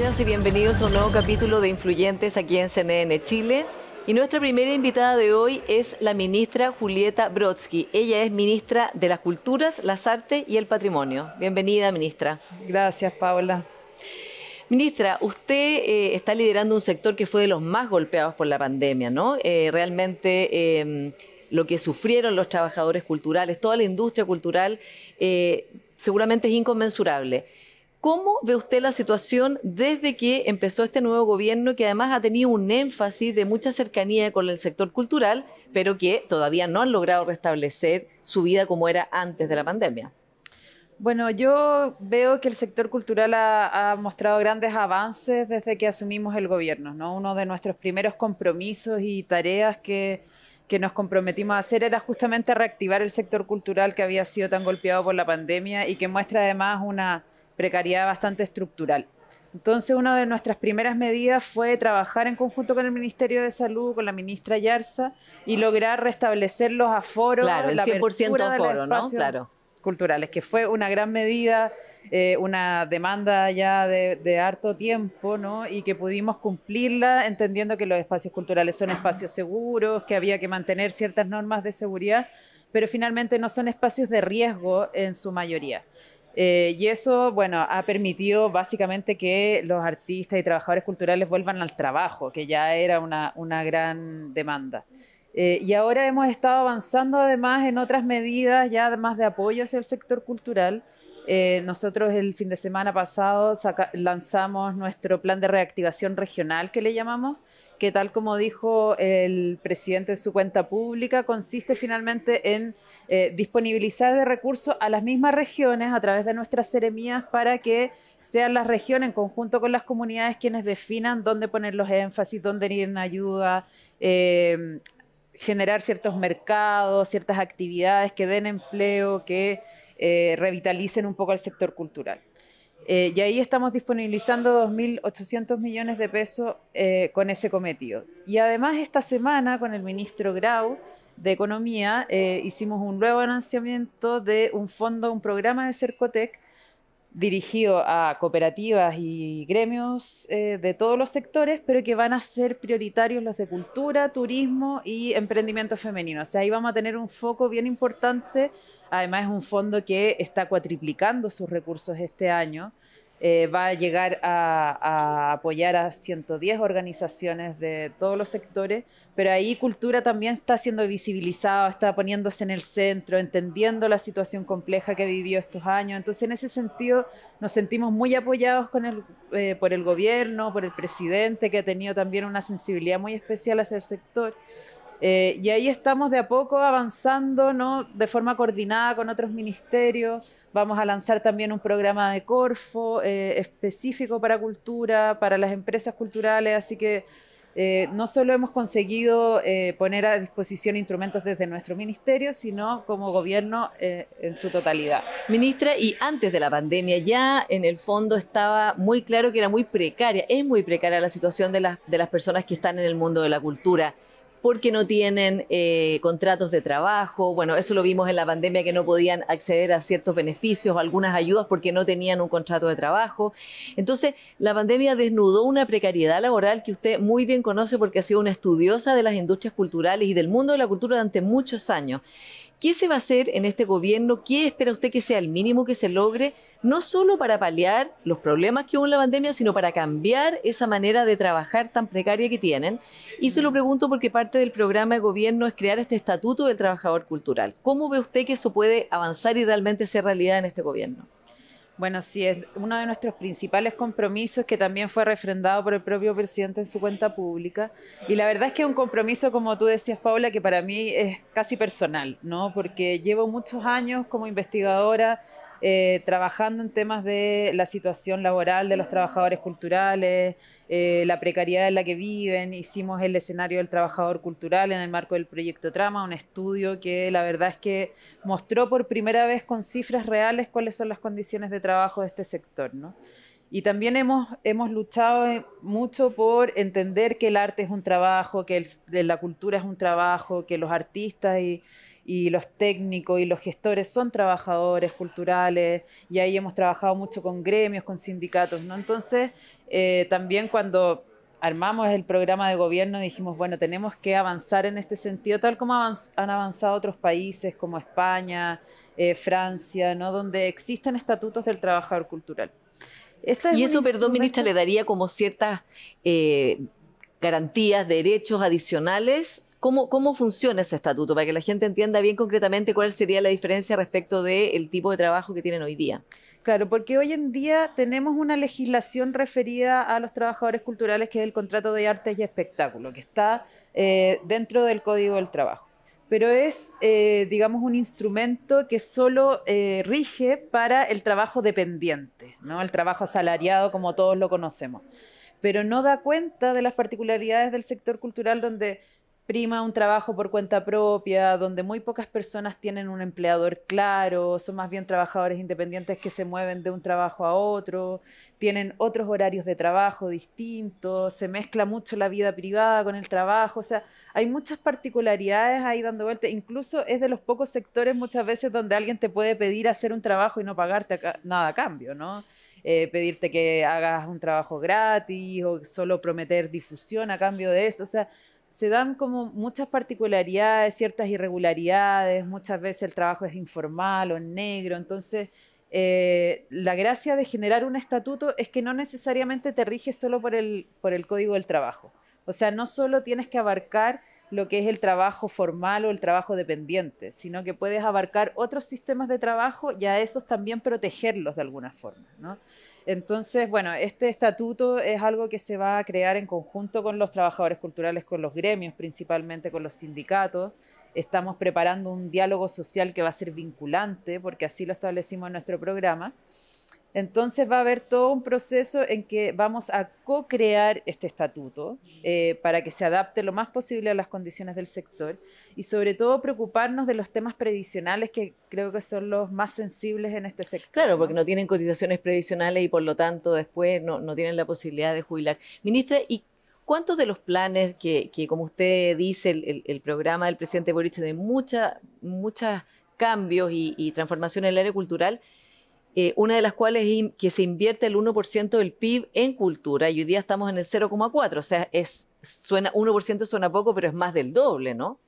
bienvenidas y bienvenidos a un nuevo capítulo de Influyentes aquí en CNN Chile. Y nuestra primera invitada de hoy es la ministra Julieta Brodsky. Ella es ministra de las Culturas, las Artes y el Patrimonio. Bienvenida, ministra. Gracias, Paula. Ministra, usted eh, está liderando un sector que fue de los más golpeados por la pandemia, ¿no? Eh, realmente em, lo que sufrieron los trabajadores culturales, toda la industria cultural, eh, seguramente es inconmensurable. ¿Cómo ve usted la situación desde que empezó este nuevo gobierno que además ha tenido un énfasis de mucha cercanía con el sector cultural, pero que todavía no han logrado restablecer su vida como era antes de la pandemia? Bueno, yo veo que el sector cultural ha, mostrado grandes avances desde que asumimos el gobierno. Uno de nuestros primeros compromisos y tareas que nos comprometimos a hacer era justamente reactivar el sector cultural que había sido tan golpeado por la pandemia y que muestra además una precariedad bastante estructural. Entonces, una de nuestras primeras medidas fue trabajar en conjunto con el Ministerio de Salud, con la ministra Yarza, y lograr restablecer los aforos. Claro, el 100% aforo, ¿no? Claro. Culturales, que fue una gran medida, eh, una demanda ya de, de, harto tiempo, ¿no? Y que pudimos cumplirla entendiendo que los espacios culturales son espacios seguros, que había que mantener ciertas normas de seguridad, pero finalmente no son espacios de riesgo en su mayoría. Eh, y eso, bueno, ha permitido básicamente que los artistas y trabajadores culturales vuelvan al trabajo, que ya era una, gran demanda. Eh, y ahora hemos estado avanzando además en otras medidas ya además de apoyo hacia el sector cultural. Eh, nosotros el fin de semana pasado lanzamos nuestro plan de reactivación regional que le llamamos, que tal como dijo el presidente en su cuenta pública, consiste finalmente en eh, disponibilizar de recursos a las mismas regiones a través de nuestras seremías para que sean las regiones en conjunto con las comunidades quienes definan dónde poner los énfasis, dónde ir en ayuda. Em, generar ciertos mercados, ciertas actividades que den empleo, que eh, revitalicen un poco al sector cultural. Eh, y ahí estamos disponibilizando 2.800 millones de pesos eh, con ese cometido. Y además esta semana con el ministro Grau de Economía hicimos un nuevo anunciamiento de un fondo, un programa de Cercotec dirigido a cooperativas y gremios eh, de todos los sectores, pero que van a ser prioritarios los de cultura, turismo y emprendimiento femenino. O sea, ahí vamos a tener un foco bien importante. Además, es un fondo que está cuatriplicando sus recursos este año. Eh, va a llegar a, apoyar a 110 organizaciones de todos los sectores, pero ahí cultura también está siendo visibilizada, está poniéndose en el centro, entendiendo la situación compleja que vivió estos años. Entonces, en ese sentido, nos sentimos muy apoyados con eh, por el gobierno, por el presidente, que ha tenido también una sensibilidad muy especial hacia el sector. Eh, y ahí estamos de a poco avanzando ¿no? de forma coordinada con otros ministerios. Vamos a lanzar también un programa de Corfo eh, específico para cultura, para las empresas culturales. Así que eh, no solo hemos conseguido poner a disposición instrumentos desde nuestro ministerio, sino como gobierno en su totalidad. Ministra, y antes de la pandemia ya en el fondo estaba muy claro que era muy precaria, es muy precaria la situación de las, de las personas que están en el mundo de la cultura porque no tienen eh, contratos de trabajo. Bueno, eso lo vimos en la pandemia, que no podían acceder a ciertos beneficios, o algunas ayudas porque no tenían un contrato de trabajo. Entonces, la pandemia desnudó una precariedad laboral que usted muy bien conoce porque ha sido una estudiosa de las industrias culturales y del mundo de la cultura durante muchos años. ¿Qué se va a hacer en este gobierno? ¿Qué espera usted que sea el mínimo que se logre? No solo para paliar los problemas que hubo en la pandemia, sino para cambiar esa manera de trabajar tan precaria que tienen. Y se lo pregunto porque parte del programa de gobierno es crear este estatuto del trabajador cultural. ¿Cómo ve usted que eso puede avanzar y realmente ser realidad en este gobierno? Bueno, sí, es uno de nuestros principales compromisos que también fue refrendado por el propio presidente en su cuenta pública. Y la verdad es que es un compromiso, como tú decías, Paula, que para mí es casi personal, ¿no? Porque llevo muchos años como investigadora eh, trabajando en temas de la situación laboral de los trabajadores culturales, eh, la precariedad en la que viven. Hicimos el escenario del trabajador cultural en el marco del proyecto Trama, un estudio que la verdad es que mostró por primera vez con cifras reales cuáles son las condiciones de trabajo de este sector. ¿no? Y también hemos, hemos luchado eh, mucho por entender que el arte es un trabajo, que la cultura es un trabajo, que los artistas y y los técnicos y los gestores son trabajadores culturales y ahí hemos trabajado mucho con gremios, con sindicatos, ¿no? Entonces, eh, también cuando armamos el programa de gobierno dijimos, bueno, tenemos que avanzar en este sentido, tal como han avanzado otros países como España, eh, Francia, ¿no? Donde existen estatutos del trabajador cultural. Esta y eso, perdón, ministra, le daría como ciertas eh, garantías, derechos adicionales ¿Cómo, funciona ese estatuto? Para que la gente entienda bien concretamente cuál sería la diferencia respecto del tipo de trabajo que tienen hoy día. Claro, porque hoy en día tenemos una legislación referida a los trabajadores culturales, que es el contrato de artes y espectáculo, que está eh, dentro del Código del Trabajo pero es, eh, digamos, un instrumento que solo eh, rige para el trabajo dependiente, ¿no? el trabajo asalariado como todos lo conocemos, pero no da cuenta de las particularidades del sector cultural donde prima un trabajo por cuenta propia, donde muy pocas personas tienen un empleador claro, son más bien trabajadores independientes que se mueven de un trabajo a otro, tienen otros horarios de trabajo distintos, se mezcla mucho la vida privada con el trabajo, o sea, hay muchas particularidades ahí dando vuelta, incluso es de los pocos sectores muchas veces donde alguien te puede pedir hacer un trabajo y no pagarte nada a cambio, ¿no? Eh, pedirte que hagas un trabajo gratis o solo prometer difusión a cambio de eso, o sea, se dan como muchas particularidades, ciertas irregularidades, muchas veces el trabajo es informal o en negro, entonces eh, la gracia de generar un estatuto es que no necesariamente te rige solo por el, por el código del trabajo, o sea, no solo tienes que abarcar lo que es el trabajo formal o el trabajo dependiente, sino que puedes abarcar otros sistemas de trabajo y a esos también protegerlos de alguna forma, ¿no? Entonces, bueno, este estatuto es algo que se va a crear en conjunto con los trabajadores culturales, con los gremios, principalmente con los sindicatos. Estamos preparando un diálogo social que va a ser vinculante, porque así lo establecimos en nuestro programa entonces va a haber todo un proceso en que vamos a co-crear este estatuto eh, para que se adapte lo más posible a las condiciones del sector y sobre todo preocuparnos de los temas previsionales que creo que son los más sensibles en este sector. Claro, porque no tienen cotizaciones previsionales y por lo tanto después no, tienen la posibilidad de jubilar. Ministra, ¿y ¿cuántos de los planes que, como usted dice, el, programa del presidente Boric de mucha, muchos cambios y, y transformaciones en el área cultural, eh, una de las cuales es que se invierte el 1% del PIB en cultura y hoy día estamos en el 0,4, o sea, es, suena, 1% suena poco, pero es más del doble, ¿no?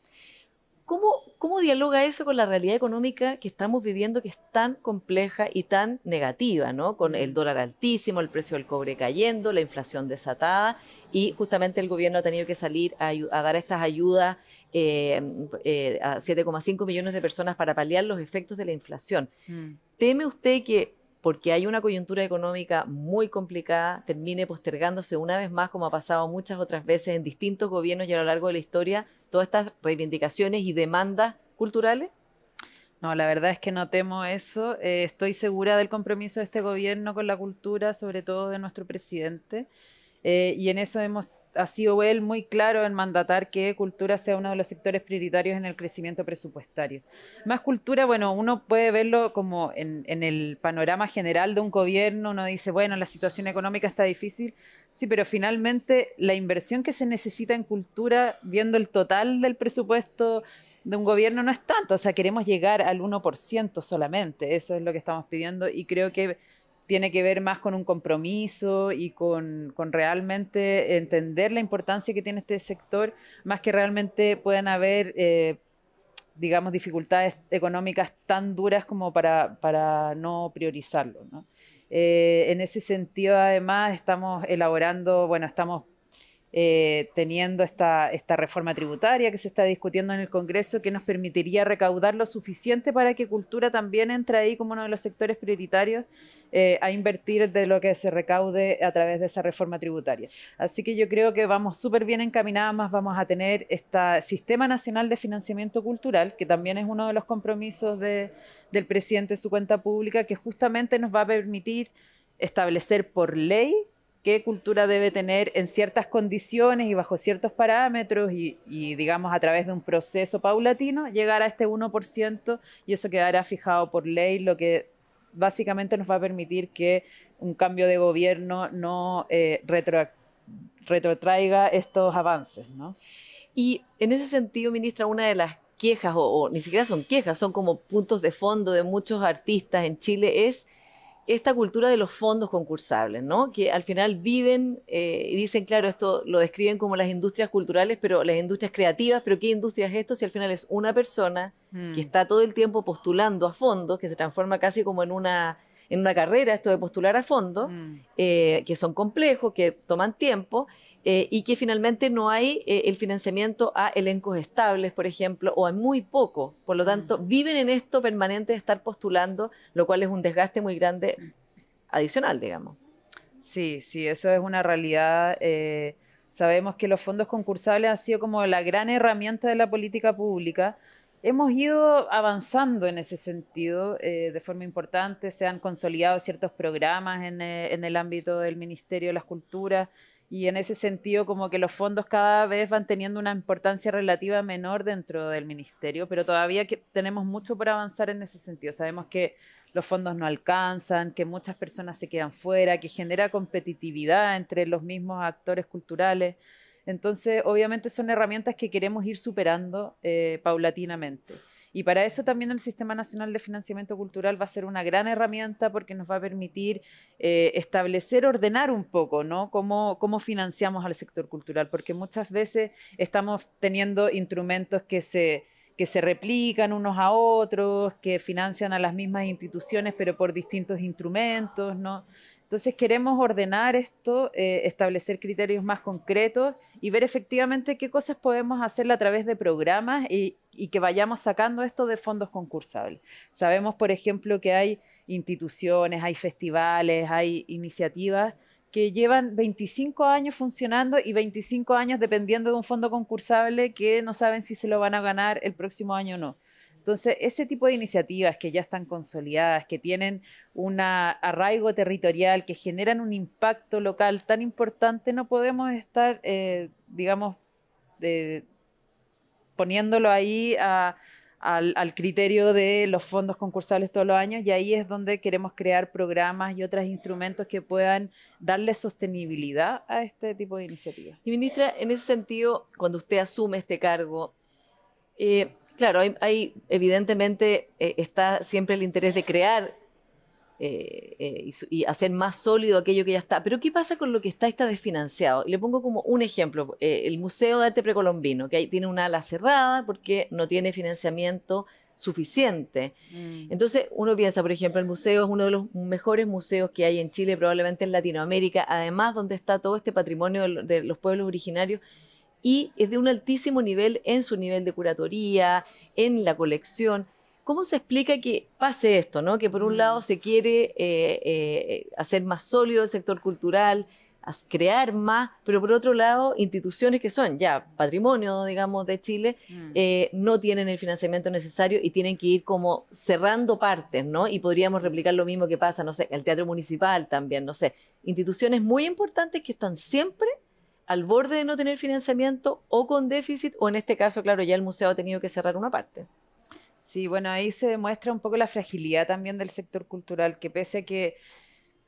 ¿Cómo, ¿Cómo dialoga eso con la realidad económica que estamos viviendo que es tan compleja y tan negativa, ¿no? Con el dólar altísimo, el precio del cobre cayendo, la inflación desatada y justamente el gobierno ha tenido que salir a, dar estas ayudas eh, eh, a 7,5 millones de personas para paliar los efectos de la inflación. Mm. ¿Teme usted que, porque hay una coyuntura económica muy complicada, termine postergándose una vez más, como ha pasado muchas otras veces en distintos gobiernos y a lo largo de la historia, todas estas reivindicaciones y demandas culturales? No, la verdad es que no temo eso. Eh, estoy segura del compromiso de este gobierno con la cultura, sobre todo de nuestro presidente. Eh, y en eso hemos, ha sido él muy claro en mandatar que cultura sea uno de los sectores prioritarios en el crecimiento presupuestario. Más cultura, bueno, uno puede verlo como en, en el panorama general de un gobierno, uno dice, bueno, la situación económica está difícil, sí, pero finalmente la inversión que se necesita en cultura, viendo el total del presupuesto, de un gobierno no es tanto, o sea, queremos llegar al 1% solamente, eso es lo que estamos pidiendo y creo que tiene que ver más con un compromiso y con, realmente entender la importancia que tiene este sector, más que realmente puedan haber, eh, digamos, dificultades económicas tan duras como para, para no priorizarlo. Eh, en ese sentido, además, estamos elaborando, bueno, estamos eh, teniendo esta, reforma tributaria que se está discutiendo en el Congreso, que nos permitiría recaudar lo suficiente para que cultura también entre ahí como uno de los sectores prioritarios eh, a invertir de lo que se recaude a través de esa reforma tributaria. Así que yo creo que vamos súper bien encaminadas, vamos a tener este Sistema Nacional de Financiamiento Cultural, que también es uno de los compromisos del presidente en su cuenta pública, que justamente nos va a permitir establecer por ley qué cultura debe tener en ciertas condiciones y bajo ciertos parámetros y, digamos a través de un proceso paulatino llegar a este 1% y eso quedará fijado por ley, lo que básicamente nos va a permitir que un cambio de gobierno no eh, retrotraiga estos avances. Y en ese sentido, ministra, una de las quejas, o ni siquiera son quejas, son como puntos de fondo de muchos artistas en Chile, es esta cultura de los fondos concursables, ¿no? Que al final viven eh, y dicen, claro, esto lo describen como las industrias culturales, pero las industrias creativas, pero ¿qué industria es esto si al final es una persona que mm. está todo el tiempo postulando a fondos, que se transforma casi como en una, en una carrera esto de postular a fondos, mm. eh, que son complejos, que toman tiempo, eh, y que finalmente no hay eh, el financiamiento a elencos estables, por ejemplo, o a muy poco. Por lo tanto, mm. viven en esto permanente de estar postulando, lo cual es un desgaste muy grande adicional, digamos. Sí, sí, eso es una realidad. Eh, sabemos que los fondos concursables han sido como la gran herramienta de la política pública. Hemos ido avanzando en ese sentido de forma importante, se han consolidado ciertos programas en, en el ámbito del Ministerio de las Culturas, y en ese sentido como que los fondos cada vez van teniendo una importancia relativa menor dentro del ministerio, pero todavía que tenemos mucho por avanzar en ese sentido. Sabemos que los fondos no alcanzan, que muchas personas se quedan fuera, que genera competitividad entre los mismos actores culturales. Entonces, obviamente son herramientas que queremos ir superando eh, paulatinamente. Y para eso también el Sistema Nacional de Financiamiento Cultural va a ser una gran herramienta porque nos va a permitir eh, establecer, ordenar un poco, ¿no? Cómo, financiamos al sector cultural, porque muchas veces estamos teniendo instrumentos que se que se replican unos a otros, que financian a las mismas instituciones, pero por distintos instrumentos, ¿no? Entonces queremos ordenar esto, eh, establecer criterios más concretos y ver efectivamente qué cosas podemos hacer a través de programas y que vayamos sacando esto de fondos concursables. Sabemos, por ejemplo, que hay instituciones, hay festivales, hay iniciativas que llevan 25 años funcionando y 25 años dependiendo de un fondo concursable que no saben si se lo van a ganar el próximo año o no. Entonces, ese tipo de iniciativas que ya están consolidadas, que tienen un arraigo territorial, que generan un impacto local tan importante, no podemos estar, eh, digamos, poniéndolo ahí al, criterio de los fondos concursales todos los años y ahí es donde queremos crear programas y otros instrumentos que puedan darle sostenibilidad a este tipo de iniciativas. Y ministra, en ese sentido, cuando usted asume este cargo, eh, Claro, hay, evidentemente eh, está siempre el interés de crear eh, eh, y, hacer más sólido aquello que ya está. Pero ¿qué pasa con lo que está, está desfinanciado? Le pongo como un ejemplo, el Museo de Arte Precolombino, que ahí tiene una ala cerrada porque no tiene financiamiento suficiente. Mm. Entonces uno piensa, por ejemplo, el museo es uno de los mejores museos que hay en Chile, probablemente en Latinoamérica, además donde está todo este patrimonio de los pueblos originarios y es de un altísimo nivel en su nivel de curatoría, en la colección. ¿Cómo se explica que pase esto, ¿no? que por un lado mm. se quiere eh, eh, hacer más sólido el sector cultural, crear más, pero por otro lado, instituciones que son ya patrimonio, digamos, de Chile, mm. eh, no tienen el financiamiento necesario y tienen que ir como cerrando partes, ¿no? Y podríamos replicar lo mismo que pasa, no sé, el Teatro Municipal también, no sé, instituciones muy importantes que están siempre al borde de no tener financiamiento o con déficit, o en este caso, claro, ya el museo ha tenido que cerrar una parte. Sí, bueno, ahí se demuestra un poco la fragilidad también del sector cultural, que pese a que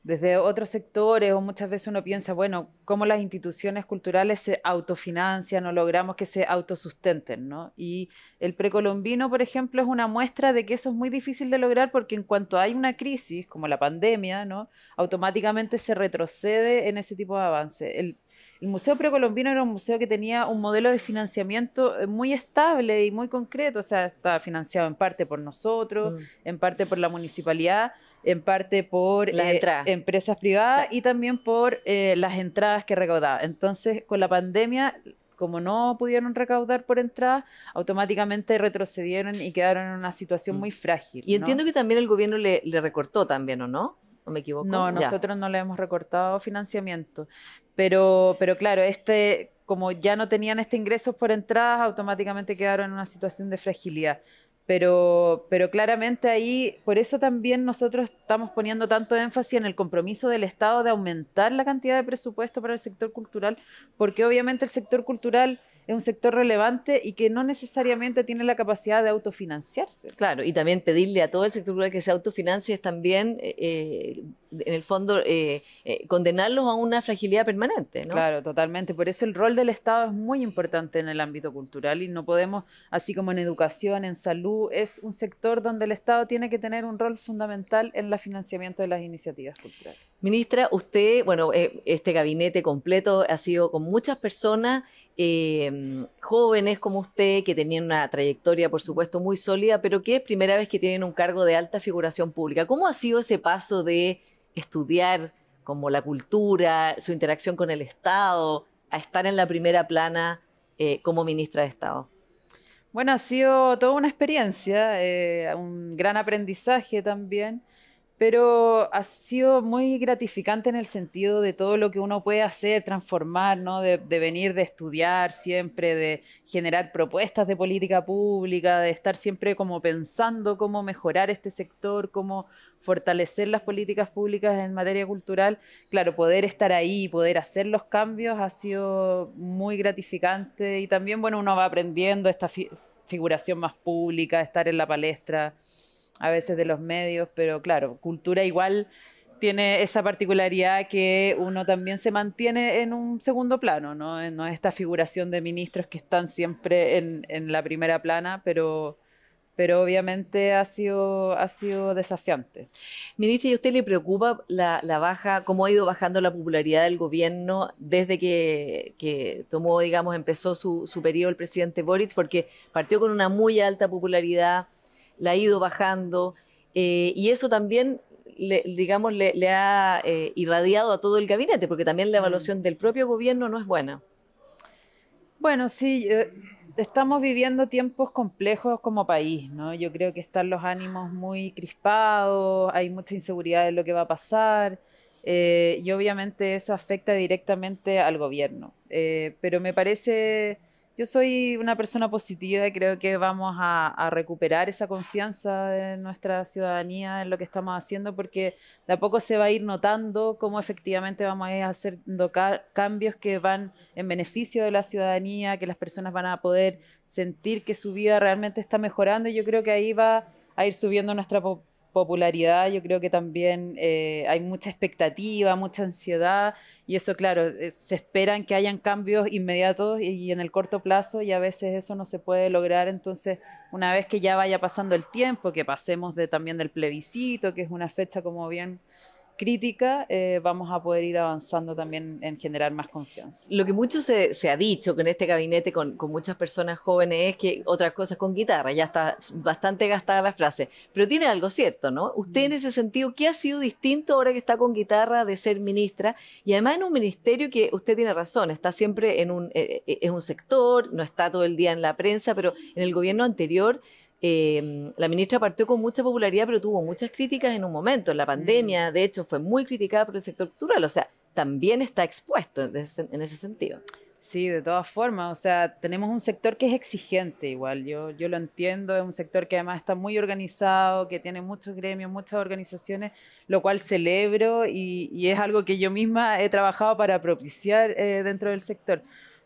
desde otros sectores o muchas veces uno piensa, bueno, cómo las instituciones culturales se autofinancian o logramos que se autosustenten, ¿no? Y el precolombino, por ejemplo, es una muestra de que eso es muy difícil de lograr porque en cuanto hay una crisis, como la pandemia, ¿no? Automáticamente se retrocede en ese tipo de avance. El el Museo Precolombino era un museo que tenía un modelo de financiamiento eh, muy estable y muy concreto, o sea, estaba financiado en parte por nosotros, mm. en parte por la municipalidad, en parte por eh, empresas privadas y también por eh, las entradas que recaudaba. Entonces, con la pandemia como no pudieron recaudar por entrada, automáticamente retrocedieron y quedaron en una situación mm. muy frágil. Y entiendo que también el gobierno le, recortó también, ¿o no? ¿O me equivoco? No, nosotros no le hemos recortado financiamiento, pero, pero claro, este, como ya no tenían este ingreso por entradas, automáticamente quedaron en una situación de fragilidad. Pero, pero claramente ahí, por eso también nosotros estamos poniendo tanto énfasis en el compromiso del Estado de aumentar la cantidad de presupuesto para el sector cultural, porque obviamente el sector cultural es un sector relevante y que no necesariamente tiene la capacidad de autofinanciarse. Claro, y también pedirle a todo el sector rural que se autofinancie es también, eh, eh, en el fondo, condenarlo eh, condenarlos a una fragilidad permanente. Claro, totalmente. Por eso el rol del Estado es muy importante en el ámbito cultural y no podemos, así como en educación, en salud, es un sector donde el Estado tiene que tener un rol fundamental en el financiamiento de las iniciativas culturales. Ministra, usted, bueno, eh, este gabinete completo ha sido con muchas personas eh, jóvenes como usted, que tenían una trayectoria, por supuesto, muy sólida, pero que es primera vez que tienen un cargo de alta figuración pública. ¿Cómo ha sido ese paso de estudiar como la cultura, su interacción con el Estado, a estar en la primera plana eh, como ministra de Estado? Bueno, ha sido toda una experiencia, un gran aprendizaje también pero ha sido muy gratificante en el sentido de todo lo que uno puede hacer, transformar, ¿no? de, venir, de estudiar siempre, de generar propuestas de política pública, de estar siempre como pensando cómo mejorar este sector, cómo fortalecer las políticas públicas en materia cultural. Claro, poder estar ahí, poder hacer los cambios ha sido muy gratificante y también, bueno, uno va aprendiendo esta figuración más pública, estar en la palestra a veces de los medios, pero claro, cultura igual tiene esa particularidad que uno también se mantiene en un segundo plano, ¿no? Eh, no esta figuración de ministros que están siempre en, la primera plana, pero, pero obviamente ha sido, ha sido desafiante. Ministra, ¿y a usted le preocupa la, baja, cómo ha ido bajando la popularidad del gobierno desde que, que tomó, digamos, empezó su, su periodo el presidente Boric? Porque partió con una muy alta popularidad la ha ido bajando eh, y eso también, le, digamos, le, ha eh, irradiado a todo el gabinete, porque también la mm. evaluación del propio gobierno no es buena. Bueno, sí, eh, estamos viviendo tiempos complejos como país, ¿no? Yo creo que están los ánimos muy crispados, hay mucha inseguridad de lo que va a pasar. y obviamente eso afecta directamente al gobierno. pero me parece yo soy una persona positiva y creo que vamos a, recuperar esa confianza de nuestra ciudadanía en lo que estamos haciendo porque de a poco se va a ir notando cómo efectivamente vamos a ir haciendo cambios que van en beneficio de la ciudadanía, que las personas van a poder sentir que su vida realmente está mejorando y yo creo que ahí va a ir subiendo nuestra popularidad, yo creo que también eh, hay mucha expectativa, mucha ansiedad, y eso, claro, eh, se esperan que hayan cambios inmediatos y, en el corto plazo, y a veces eso no se puede lograr. Entonces, una vez que ya vaya pasando el tiempo, que pasemos también del plebiscito, que es una fecha como bien crítica, eh, vamos a poder ir avanzando también en generar más confianza. Lo que mucho se, ha dicho con este gabinete, con, muchas personas jóvenes, es que otras cosas con guitarra, ya está bastante gastada la frase, pero tiene algo cierto, ¿no? Usted en mm. ese sentido, ¿qué ha sido distinto ahora que está con guitarra de ser ministra? Y además en un ministerio que usted tiene razón, está siempre en un, en eh, eh, un sector, no está todo el día en la prensa, pero en el gobierno anterior eh, la ministra partió con mucha popularidad, pero tuvo muchas críticas en un momento, en la pandemia, mm. de hecho fue muy criticada por el sector cultural, o sea, también está expuesto en ese, sentido. Sí, de todas formas, o sea, tenemos un sector que es exigente igual, yo, lo entiendo, es un sector que además está muy organizado, que tiene muchos gremios, muchas organizaciones, lo cual celebro y, es algo que yo misma he trabajado para propiciar eh, dentro del sector.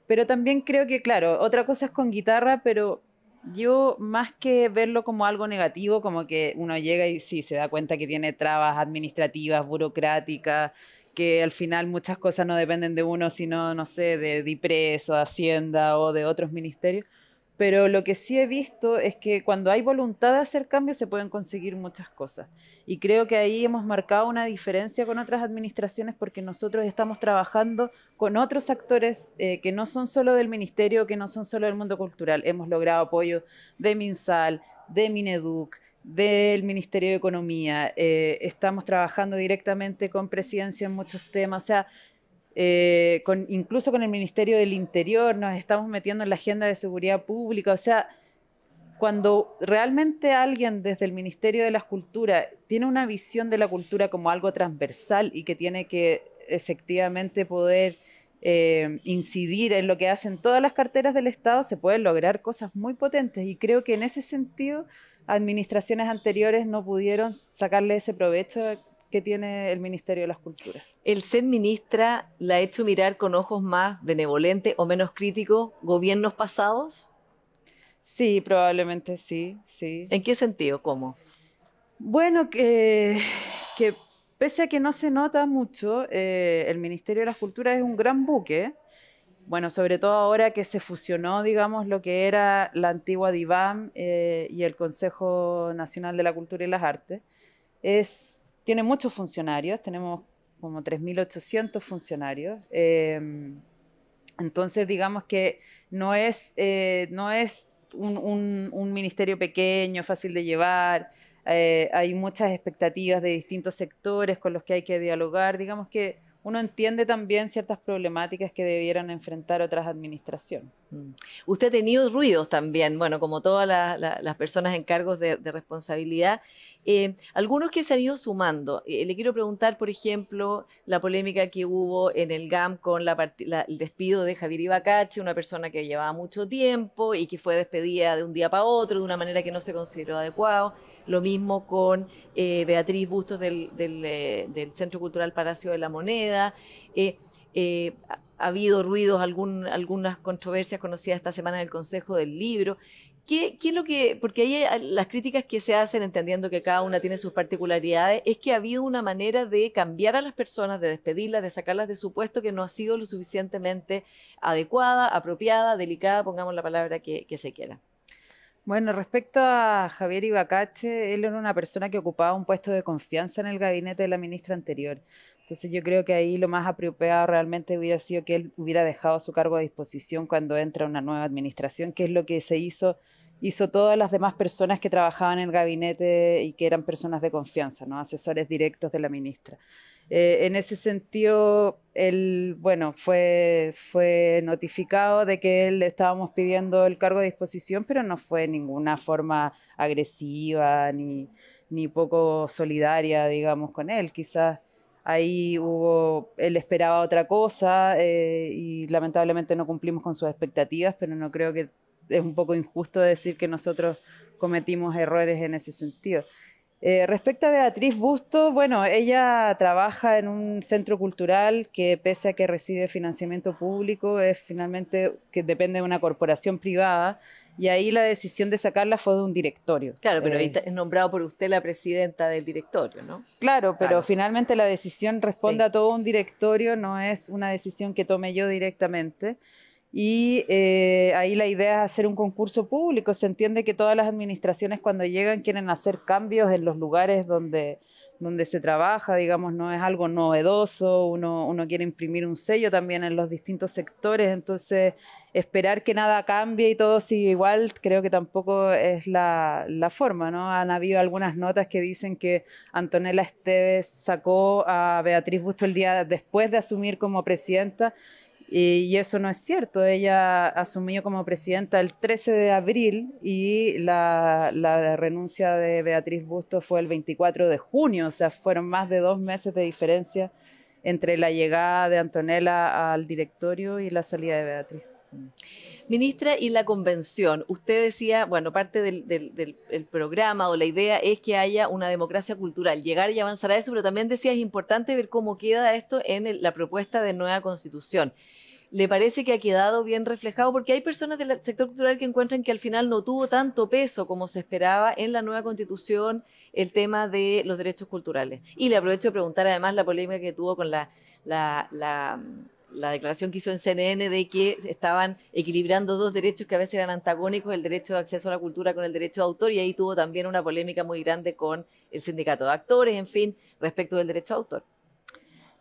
Pero también creo que, claro, otra cosa es con guitarra, pero yo, más que verlo como algo negativo, como que uno llega y sí, se da cuenta que tiene trabas administrativas, burocráticas, que al final muchas cosas no dependen de uno, sino, no sé, de DIPRES o de Hacienda o de otros ministerios pero lo que sí he visto es que cuando hay voluntad de hacer cambios se pueden conseguir muchas cosas. Y creo que ahí hemos marcado una diferencia con otras administraciones porque nosotros estamos trabajando con otros actores eh, que no son solo del ministerio, que no son solo del mundo cultural. Hemos logrado apoyo de MinSal, de Mineduc, del Ministerio de Economía. Eh, estamos trabajando directamente con presidencia en muchos temas. O sea, eh, incluso con el Ministerio del Interior, nos estamos metiendo en la agenda de seguridad pública, o sea, cuando realmente alguien desde el Ministerio de las Culturas tiene una visión de la cultura como algo transversal y que tiene que efectivamente poder eh, incidir en lo que hacen todas las carteras del Estado, se pueden lograr cosas muy potentes. Y creo que en ese sentido, administraciones anteriores no pudieron sacarle ese provecho que tiene el Ministerio de las Culturas. ¿El ser ministra la ha hecho mirar con ojos más benevolentes o menos críticos gobiernos pasados? Sí, probablemente sí, sí. ¿En qué sentido? ¿Cómo? Bueno, que, que pese a que no se nota mucho, eh, el Ministerio de las Culturas es un gran buque. Bueno, sobre todo ahora que se fusionó, digamos, lo que era la antigua DIVAM eh, y el Consejo Nacional de la Cultura y las Artes. Es tiene muchos funcionarios, tenemos como 3.800 funcionarios. Eh, entonces, digamos que no es, eh, no es un, ministerio pequeño, fácil de llevar. Eh, hay muchas expectativas de distintos sectores con los que hay que dialogar. Digamos que uno entiende también ciertas problemáticas que debieran enfrentar otras administraciones. Mm. Usted ha tenido ruidos también, bueno, como todas las personas en cargos de, responsabilidad, eh, algunos que se han ido sumando. Eh, le quiero preguntar, por ejemplo, la polémica que hubo en el GAM con la, el despido de Javier Ibacache, una persona que llevaba mucho tiempo y que fue despedida de un día para otro de una manera que no se consideró adecuado. Lo mismo con eh, Beatriz Bustos del Centro Cultural Palacio de la Moneda eh, eh, ha habido ruidos, algunas controversias conocidas esta semana en el Consejo del Libro. ¿Qué, es lo que.? Porque ahí las críticas que se hacen, entendiendo que cada una tiene sus particularidades, es que ha habido una manera de cambiar a las personas, de despedirlas, de sacarlas de su puesto que no ha sido lo suficientemente adecuada, apropiada, delicada, pongamos la palabra que, que se quiera. Bueno, respecto a Javier Ibacache, él era una persona que ocupaba un puesto de confianza en el gabinete de la ministra anterior. Entonces yo creo que ahí lo más apropiado realmente hubiera sido que él hubiera dejado su cargo a disposición cuando entra una nueva administración, que es lo que se hizo, hizo todas las demás personas que trabajaban en el gabinete y que eran personas de confianza, ¿no? asesores directos de la ministra. Eh, en ese sentido, él, bueno, fue, fue notificado de que él le estábamos pidiendo el cargo a disposición, pero no fue de ninguna forma agresiva ni, ni poco solidaria, digamos, con él. Quizás Ahí hubo, él esperaba otra cosa eh, y lamentablemente no cumplimos con sus expectativas, pero no creo que es un poco injusto decir que nosotros cometimos errores en ese sentido. Eh, respecto a Beatriz Busto, bueno, ella trabaja en un centro cultural que pese a que recibe financiamiento público, es finalmente que depende de una corporación privada y ahí la decisión de sacarla fue de un directorio. Claro, pero eh, es nombrado por usted la presidenta del directorio, ¿no? Claro, pero finalmente la decisión responde a todo un directorio, no es una decisión que tome yo directamente. Y eh, ahí la idea es hacer un concurso público. Se entiende que todas las administraciones cuando llegan quieren hacer cambios en los lugares donde, donde se trabaja, digamos, no es algo novedoso, uno, uno quiere imprimir un sello también en los distintos sectores, entonces esperar que nada cambie y todo sigue igual, creo que tampoco es la, la forma, ¿no? Han habido algunas notas que dicen que Antonella Esteves sacó a Beatriz Busto el día después de asumir como presidenta eh, y, eso no es cierto. Ella asumió como presidenta el 13 de abril y la, la, renuncia de Beatriz Busto fue el 24 de junio. O sea, fueron más de dos meses de diferencia entre la llegada de Antonella al directorio y la salida de Beatriz. Ministra, y la convención, usted decía, bueno, parte del, programa o la idea es que haya una democracia cultural, llegar y avanzar a eso, pero también decía es importante ver cómo queda esto en la propuesta de nueva constitución. ¿Le parece que ha quedado bien reflejado? Porque hay personas del sector cultural que encuentran que al final no tuvo tanto peso como se esperaba en la nueva constitución el tema de los derechos culturales. Y le aprovecho de preguntar además la polémica que tuvo con la la declaración que hizo en CNN de que estaban equilibrando dos derechos que a veces eran antagónicos, el derecho de acceso a la cultura con el derecho de autor, y ahí tuvo también una polémica muy grande con el sindicato de actores, en fin, respecto del derecho de autor.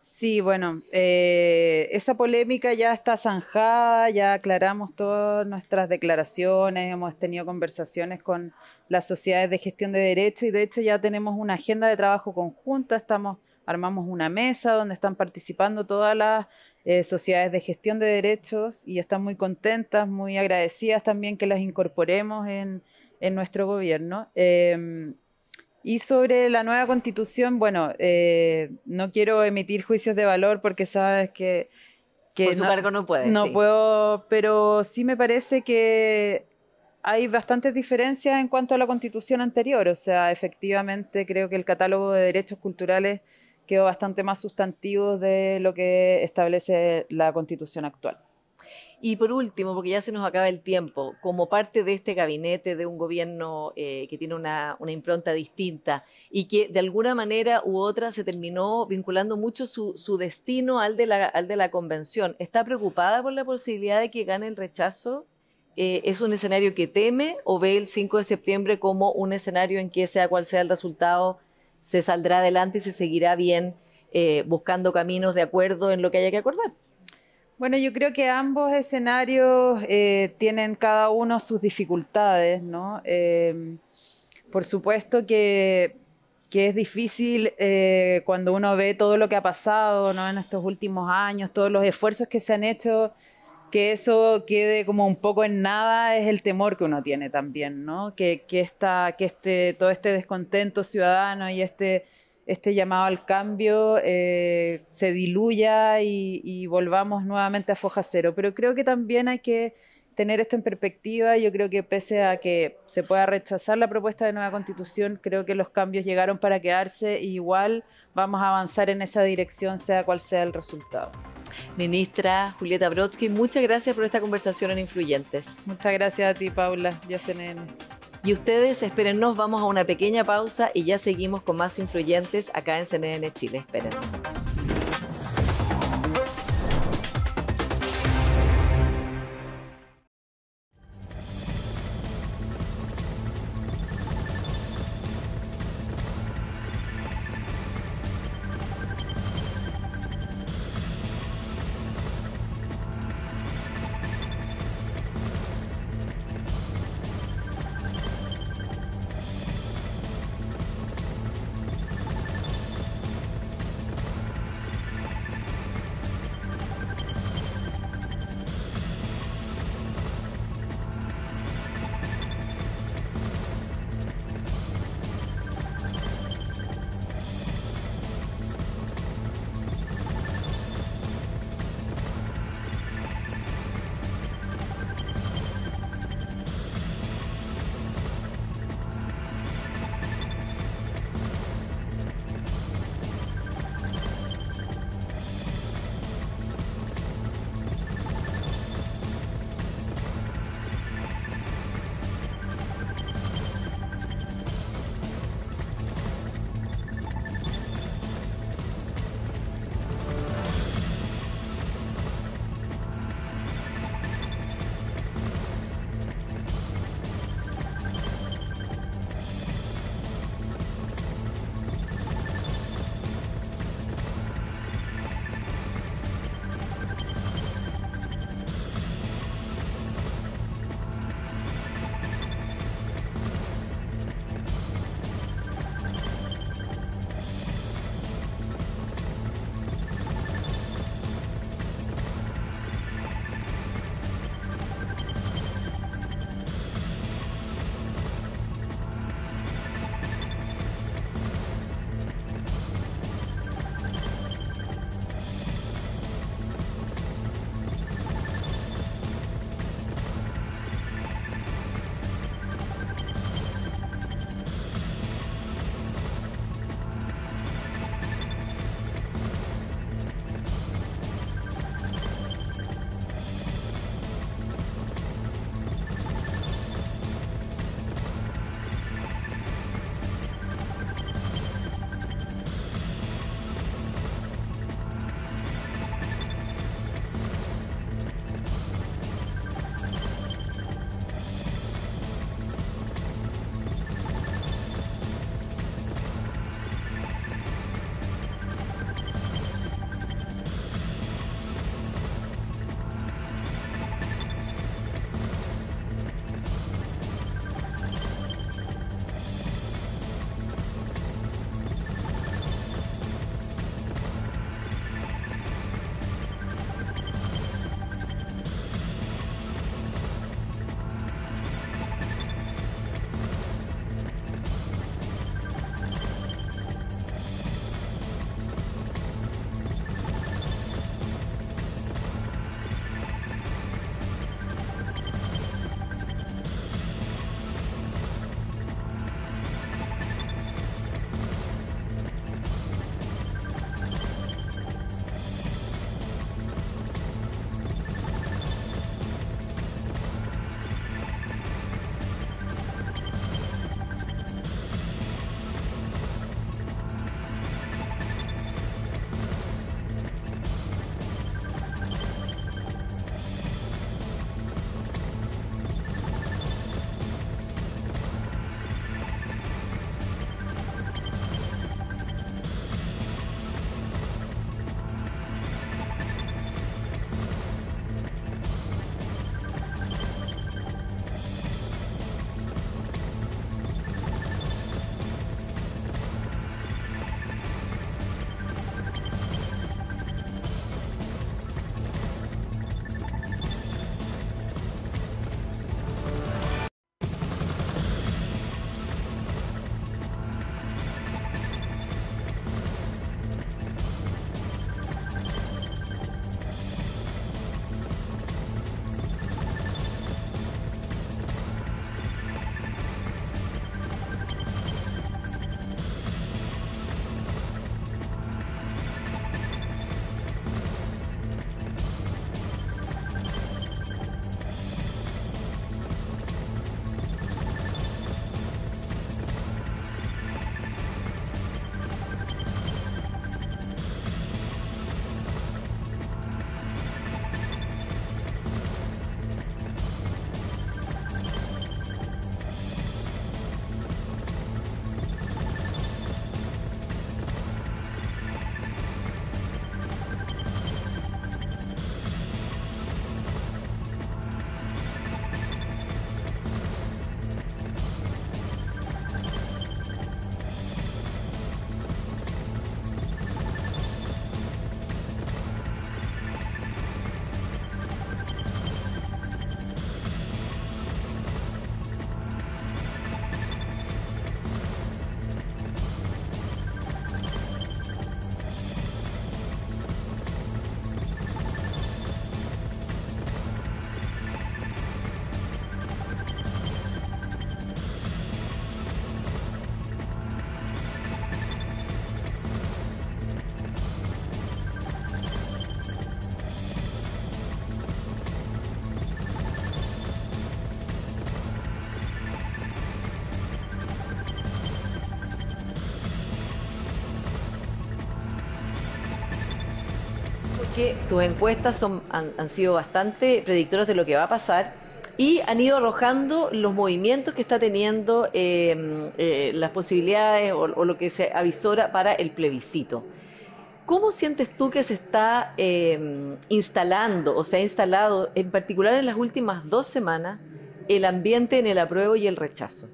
Sí, bueno, eh, esa polémica ya está zanjada, ya aclaramos todas nuestras declaraciones, hemos tenido conversaciones con las sociedades de gestión de derechos y de hecho ya tenemos una agenda de trabajo conjunta, estamos armamos una mesa donde están participando todas las eh, sociedades de gestión de derechos y están muy contentas, muy agradecidas también que las incorporemos en, nuestro gobierno. Em, y sobre la nueva constitución, bueno, eh, no quiero emitir juicios de valor porque sabes que... que su no, cargo no puede. No puedo, pero sí me parece que hay bastantes diferencias en cuanto a la constitución anterior. O sea, efectivamente creo que el catálogo de derechos culturales quedó bastante más sustantivo de lo que establece la constitución actual. Y por último, porque ya se nos acaba el tiempo, como parte de este gabinete de un gobierno eh, que tiene una, impronta distinta y que de alguna manera u otra se terminó vinculando mucho su, destino al de, la, convención, ¿está preocupada por la posibilidad de que gane el rechazo? Eh, ¿Es un escenario que teme o ve el 5 de septiembre como un escenario en que sea cual sea el resultado? se saldrá adelante y se seguirá bien eh, buscando caminos de acuerdo en lo que haya que acordar. Bueno, yo creo que ambos escenarios eh, tienen cada uno sus dificultades, eh, por supuesto que, es difícil cuando uno ve todo lo que ha pasado, En estos últimos años, todos los esfuerzos que se han hecho que eso quede como un poco en nada es el temor que uno tiene también, ¿no? Que, que, esta, que este, todo este descontento ciudadano y este, este llamado al cambio eh, se diluya y volvamos nuevamente a foja cero. Pero creo que también hay que tener esto en perspectiva, yo creo que pese a que se pueda rechazar la propuesta de nueva constitución, creo que los cambios llegaron para quedarse y igual vamos a avanzar en esa dirección, sea cual sea el resultado. Ministra Julieta Brodsky, muchas gracias por esta conversación en Influyentes. Muchas gracias a ti, Paula, ya CNN. Y ustedes, espérennos, vamos a una pequeña pausa y ya seguimos con más Influyentes acá en CNN Chile. Espérennos. tus encuestas han, sido bastante predictoras de lo que va a pasar y han ido arrojando los movimientos que está teniendo em, eh, las posibilidades o, lo que se avisora para el plebiscito. ¿Cómo sientes tú que se está em, instalando o se ha instalado, en particular en las últimas dos semanas, el ambiente en el apruebo y el rechazo?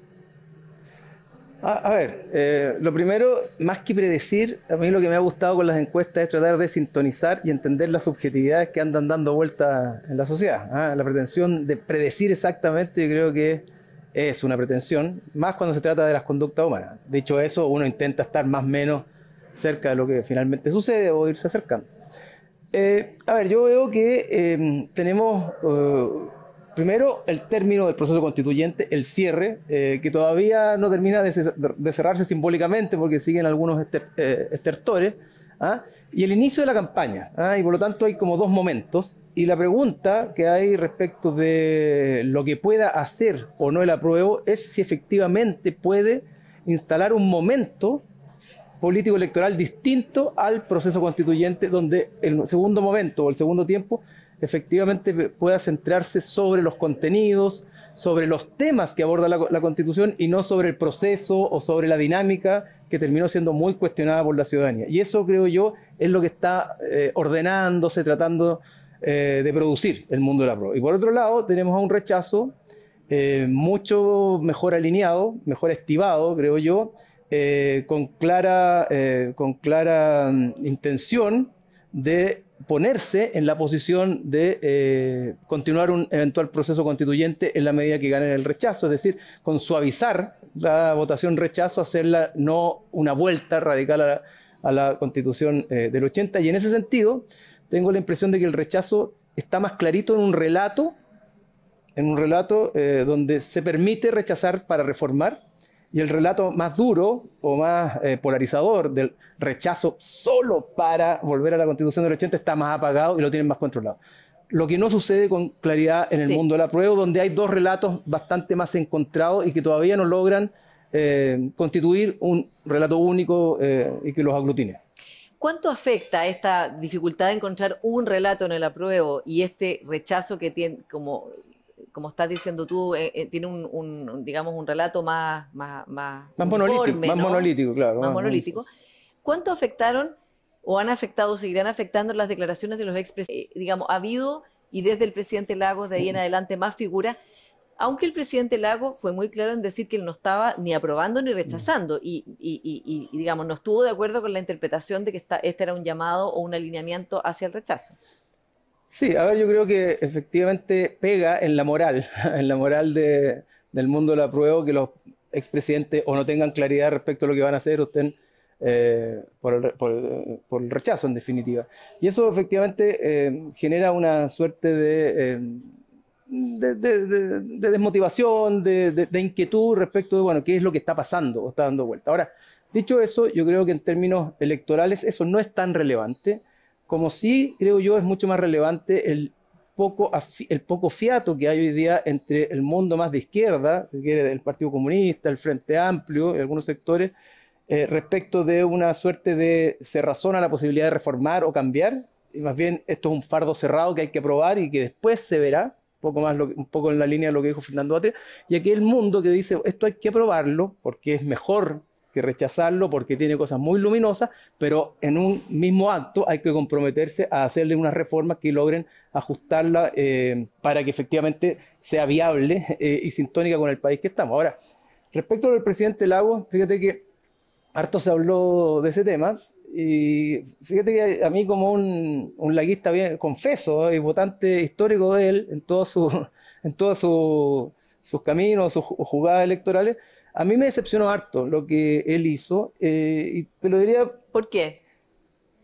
A, ver, eh, lo primero, más que predecir, a mí lo que me ha gustado con las encuestas es tratar de sintonizar y entender las subjetividades que andan dando vuelta en la sociedad. ¿ah? La pretensión de predecir exactamente, yo creo que es una pretensión, más cuando se trata de las conductas humanas. Dicho eso, uno intenta estar más o menos cerca de lo que finalmente sucede o irse acercando. Eh, a ver, yo veo que eh, tenemos Primero, el término del proceso constituyente, el cierre, eh, que todavía no termina de, cerrarse simbólicamente porque siguen algunos eh, estertores, ¿ah? y el inicio de la campaña. ¿ah? Y por lo tanto hay como dos momentos. Y la pregunta que hay respecto de lo que pueda hacer o no el apruebo es si efectivamente puede instalar un momento político electoral distinto al proceso constituyente, donde el segundo momento o el segundo tiempo efectivamente pueda centrarse sobre los contenidos, sobre los temas que aborda la, Constitución y no sobre el proceso o sobre la dinámica que terminó siendo muy cuestionada por la ciudadanía. Y eso, creo yo, es lo que está eh, ordenándose, tratando eh, de producir el mundo de la prueba. Y por otro lado, tenemos a un rechazo eh, mucho mejor alineado, mejor estivado, creo yo, con, clara, con clara mm, intención de ponerse en la posición de eh, continuar un eventual proceso constituyente en la medida que gane el rechazo, es decir, con suavizar la votación rechazo, hacerla no una vuelta radical a la, constitución eh, del 80. Y en ese sentido, tengo la impresión de que el rechazo está más clarito en un relato, en un relato eh, donde se permite rechazar para reformar, y el relato más duro o más eh, polarizador del rechazo solo para volver a la constitución del 80 está más apagado y lo tienen más controlado. Lo que no sucede con claridad en el mundo de la prueba, donde hay dos relatos bastante más encontrados y que todavía no logran eh, constituir un relato único eh, y que los aglutine. ¿Cuánto afecta esta dificultad de encontrar un relato en el apruebo y este rechazo que tiene, como como estás diciendo tú, eh, eh, tiene un, digamos, un relato más... Más, más, monolítico, monolítico, claro. Más, monolítico. ¿Cuánto afectaron o han afectado o seguirán afectando las declaraciones de los expresidentes? Eh, digamos, ha habido, y desde el presidente Lagos de ahí en adelante, más figuras aunque el presidente Lago fue muy claro en decir que él no estaba ni aprobando ni rechazando y, digamos, no estuvo de acuerdo con la interpretación de que esta, este era un llamado o un alineamiento hacia el rechazo. Sí, a ver, yo creo que efectivamente pega en la moral, en la moral del mundo de la prueba que los expresidentes o no tengan claridad respecto a lo que van a hacer o estén eh, por, el, rechazo en definitiva. Y eso efectivamente eh, genera una suerte de... Eh, de, de, desmotivación, de, inquietud respecto de, bueno, qué es lo que está pasando o está dando vuelta. Ahora, dicho eso, yo creo que en términos electorales eso no es tan relevante como sí creo yo es mucho más relevante el poco, el poco fiato que hay hoy día entre el mundo más de izquierda, el del Partido Comunista, el Frente Amplio, y algunos sectores, eh, respecto de una suerte de cerrazón a la posibilidad de reformar o cambiar, y más bien esto es un fardo cerrado que hay que probar y que después se verá, poco más un poco en la línea de lo que dijo Fernando Atria, y aquí el mundo que dice esto hay que aprobarlo porque es mejor rechazarlo porque tiene cosas muy luminosas, pero en un mismo acto hay que comprometerse a hacerle unas reformas que logren ajustarla eh, para que efectivamente sea viable eh, y sintónica con el país que estamos. Ahora, respecto al presidente Lago, fíjate que harto se habló de ese tema, y fíjate que a mí como un, laguista bien, confeso y votante histórico de él en todos su, en sus caminos, sus jugadas electorales, a mí me decepcionó harto lo que él hizo, eh, y te lo diría... ¿Por qué?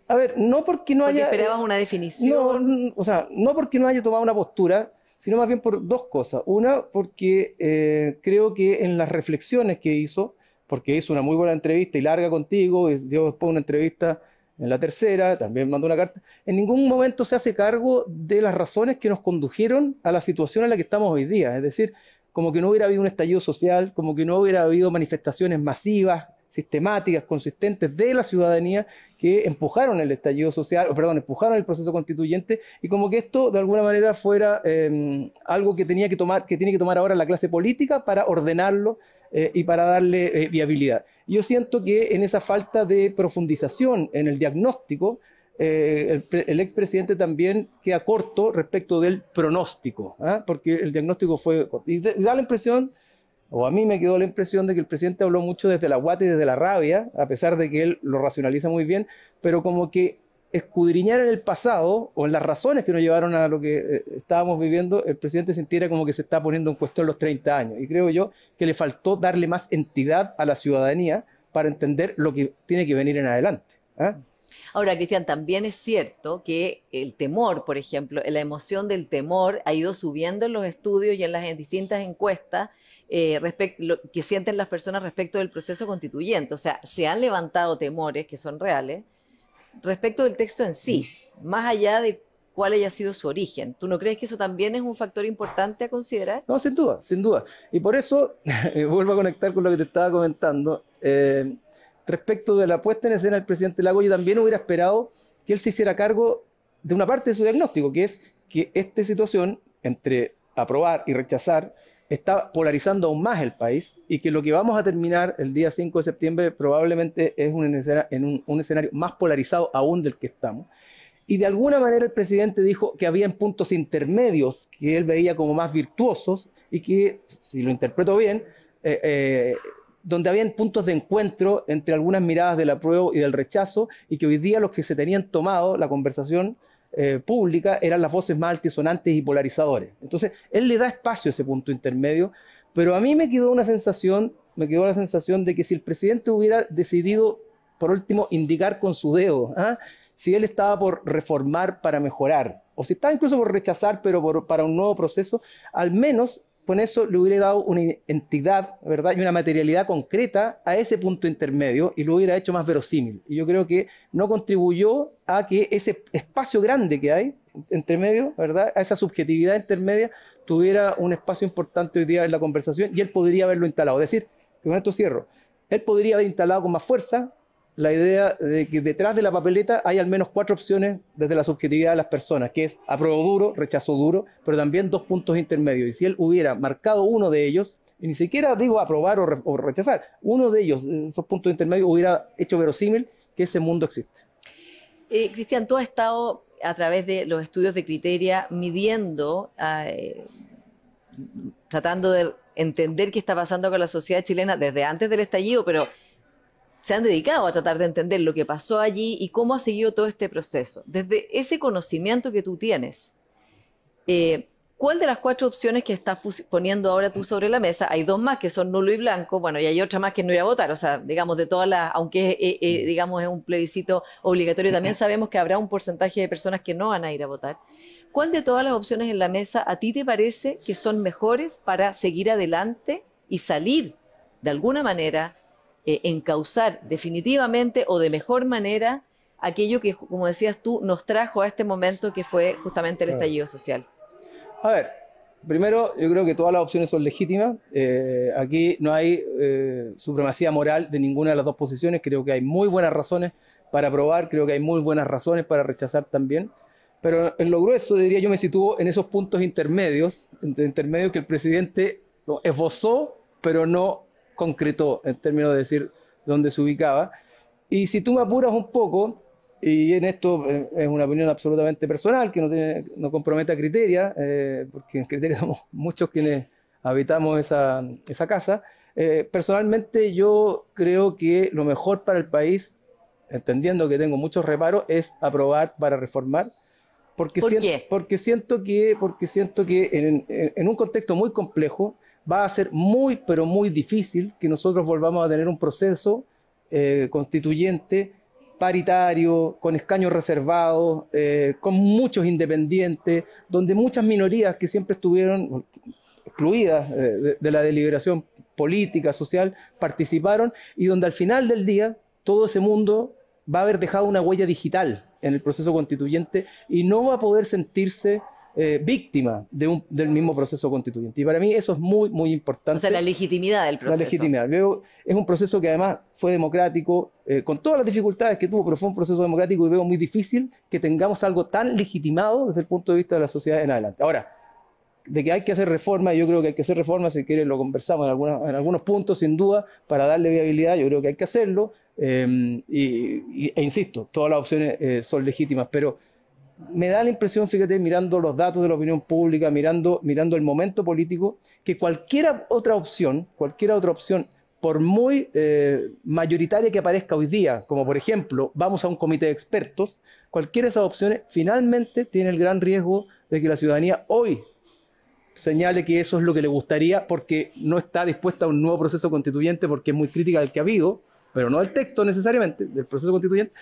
A ver, no porque no haya... Eh, una definición. No, o sea, no porque no haya tomado una postura, sino más bien por dos cosas. Una, porque eh, creo que en las reflexiones que hizo, porque hizo una muy buena entrevista y larga contigo, y dio después una entrevista en la tercera, también mandó una carta, en ningún momento se hace cargo de las razones que nos condujeron a la situación en la que estamos hoy día. Es decir, como que no hubiera habido un estallido social, como que no hubiera habido manifestaciones masivas, sistemáticas, consistentes de la ciudadanía que empujaron el estallido social, perdón, empujaron el proceso constituyente y como que esto de alguna manera fuera em, algo que tenía que tomar, que tiene que tomar ahora la clase política para ordenarlo eh, y para darle eh, viabilidad. Yo siento que en esa falta de profundización en el diagnóstico eh, el, el expresidente también queda corto respecto del pronóstico, ¿ah? porque el diagnóstico fue corto. Y, da la impresión, o a mí me quedó la impresión de que el presidente habló mucho desde la guata y desde la rabia, a pesar de que él lo racionaliza muy bien, pero como que escudriñar en el pasado o en las razones que nos llevaron a lo que eh, estábamos viviendo, el presidente sintiera como que se está poniendo en cuestión los 30 años. Y creo yo que le faltó darle más entidad a la ciudadanía para entender lo que tiene que venir en adelante. ¿ah? Ahora, Cristian, también es cierto que el temor, por ejemplo, la emoción del temor ha ido subiendo en los estudios y en las distintas encuestas eh, que sienten las personas respecto del proceso constituyente. O sea, se han levantado temores que son reales respecto del texto en sí, más allá de cuál haya sido su origen. ¿Tú no crees que eso también es un factor importante a considerar? No, sin duda, sin duda. Y por eso, eh, vuelvo a conectar con lo que te estaba comentando. Eh, respecto de la puesta en escena del presidente Lagoya, también hubiera esperado que él se hiciera cargo de una parte de su diagnóstico, que es que esta situación entre aprobar y rechazar está polarizando aún más el país y que lo que vamos a terminar el día 5 de septiembre probablemente es un escenario, en un, escenario más polarizado aún del que estamos. Y de alguna manera el presidente dijo que habían puntos intermedios que él veía como más virtuosos y que, si lo interpreto bien, eh, eh, donde habían puntos de encuentro entre algunas miradas del apruebo y del rechazo, y que hoy día los que se tenían tomado la conversación eh, pública eran las voces más altisonantes y polarizadores. Entonces, él le da espacio a ese punto intermedio, pero a mí me quedó una sensación, me quedó la sensación de que si el presidente hubiera decidido, por último, indicar con su dedo, ¿ah? si él estaba por reformar para mejorar, o si estaba incluso por rechazar, pero para un nuevo proceso, al menos con eso le hubiera dado una entidad, ¿verdad? Y una materialidad concreta a ese punto intermedio y lo hubiera hecho más verosímil. Y yo creo que no contribuyó a que ese espacio grande que hay medio, ¿verdad? A esa subjetividad intermedia tuviera un espacio importante hoy día en la conversación y él podría haberlo instalado. Es decir, con esto cierro, él podría haber instalado con más fuerza la idea de que detrás de la papeleta hay al menos cuatro opciones desde la subjetividad de las personas, que es aprobó duro, rechazo duro, pero también dos puntos intermedios. Y si él hubiera marcado uno de ellos, y ni siquiera digo aprobar o, rechazar, uno de ellos, esos puntos intermedios, hubiera hecho verosímil que ese mundo existe. Eh, Cristian, tú has estado a través de los estudios de criteria midiendo, eh, tratando de entender qué está pasando con la sociedad chilena desde antes del estallido, pero se han dedicado a tratar de entender lo que pasó allí y cómo ha seguido todo este proceso. Desde ese conocimiento que tú tienes, eh, ¿cuál de las cuatro opciones que estás poniendo ahora tú sobre la mesa? Hay dos más que son nulo y blanco, bueno, y hay otra más que no iba a votar, o sea, digamos, de todas las, aunque eh, eh, mm. digamos es un plebiscito obligatorio, también sabemos que habrá un porcentaje de personas que no van a ir a votar. ¿Cuál de todas las opciones en la mesa a ti te parece que son mejores para seguir adelante y salir de alguna manera en eh, encauzar definitivamente o de mejor manera aquello que, como decías tú, nos trajo a este momento que fue justamente el estallido social? A ver, primero yo creo que todas las opciones son legítimas. Eh, aquí no hay eh, supremacía moral de ninguna de las dos posiciones. Creo que hay muy buenas razones para aprobar, creo que hay muy buenas razones para rechazar también. Pero en lo grueso, diría yo, me sitúo en esos puntos intermedios, intermedios que el presidente esbozó, pero no concretó en términos de decir dónde se ubicaba. Y si tú me apuras un poco, y en esto eh, es una opinión absolutamente personal, que no, no compromete a Criteria, eh, porque en Criteria somos muchos quienes habitamos esa, esa casa, eh, personalmente yo creo que lo mejor para el país, entendiendo que tengo muchos reparos, es aprobar para reformar. Porque, ¿Por siento, porque siento que, porque siento que en un contexto muy complejo, va a ser muy, pero muy difícil que nosotros volvamos a tener un proceso eh, constituyente paritario, con escaños reservados, eh, con muchos independientes, donde muchas minorías que siempre estuvieron excluidas eh, de, la deliberación política, social, participaron y donde al final del día todo ese mundo va a haber dejado una huella digital en el proceso constituyente y no va a poder sentirse eh, víctima del mismo proceso constituyente. Y para mí eso es muy, muy importante. O sea, la legitimidad del proceso. La legitimidad. es un proceso que además fue democrático, eh, con todas las dificultades que tuvo, pero fue un proceso democrático y veo muy difícil que tengamos algo tan legitimado desde el punto de vista de la sociedad en adelante. Ahora, de que hay que hacer reformas, yo creo que hay que hacer reformas, si quiere lo conversamos en, algunos, puntos, sin duda, para darle viabilidad, yo creo que hay que hacerlo, eh, y, e insisto, todas las opciones son legítimas, pero me da la impresión, fíjate, mirando los datos de la opinión pública, mirando, mirando el momento político, que cualquier otra opción, cualquier otra opción, por muy eh, mayoritaria que aparezca hoy día, como por ejemplo, vamos a un comité de expertos, cualquiera de esas opciones finalmente tiene el gran riesgo de que la ciudadanía hoy señale que eso es lo que le gustaría porque no está dispuesta a un nuevo proceso constituyente porque es muy crítica del que ha habido, pero no al texto necesariamente, del proceso constituyente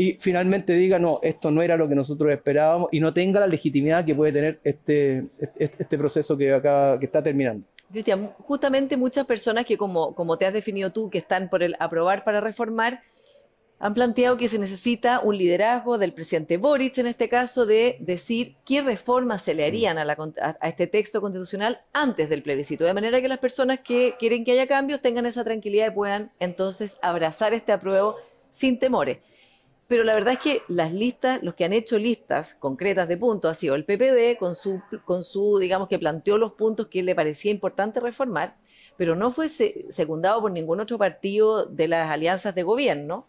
y finalmente diga, no, esto no era lo que nosotros esperábamos y no tenga la legitimidad que puede tener este, este, este proceso que, que está terminando. Cristian, justamente muchas personas que, como, te has definido tú, que están por el aprobar para reformar, han planteado que se necesita un liderazgo del presidente Boric, en este caso, de decir qué reformas se le harían a, la, a, este texto constitucional antes del plebiscito, de manera que las personas que quieren que haya cambios tengan esa tranquilidad y puedan entonces abrazar este apruebo sin temores. Pero la verdad es que las listas, los que han hecho listas concretas de puntos, ha sido el PPD con su, con su digamos, que planteó los puntos que le parecía importante reformar, pero no fue secundado por ningún otro partido de las alianzas de gobierno.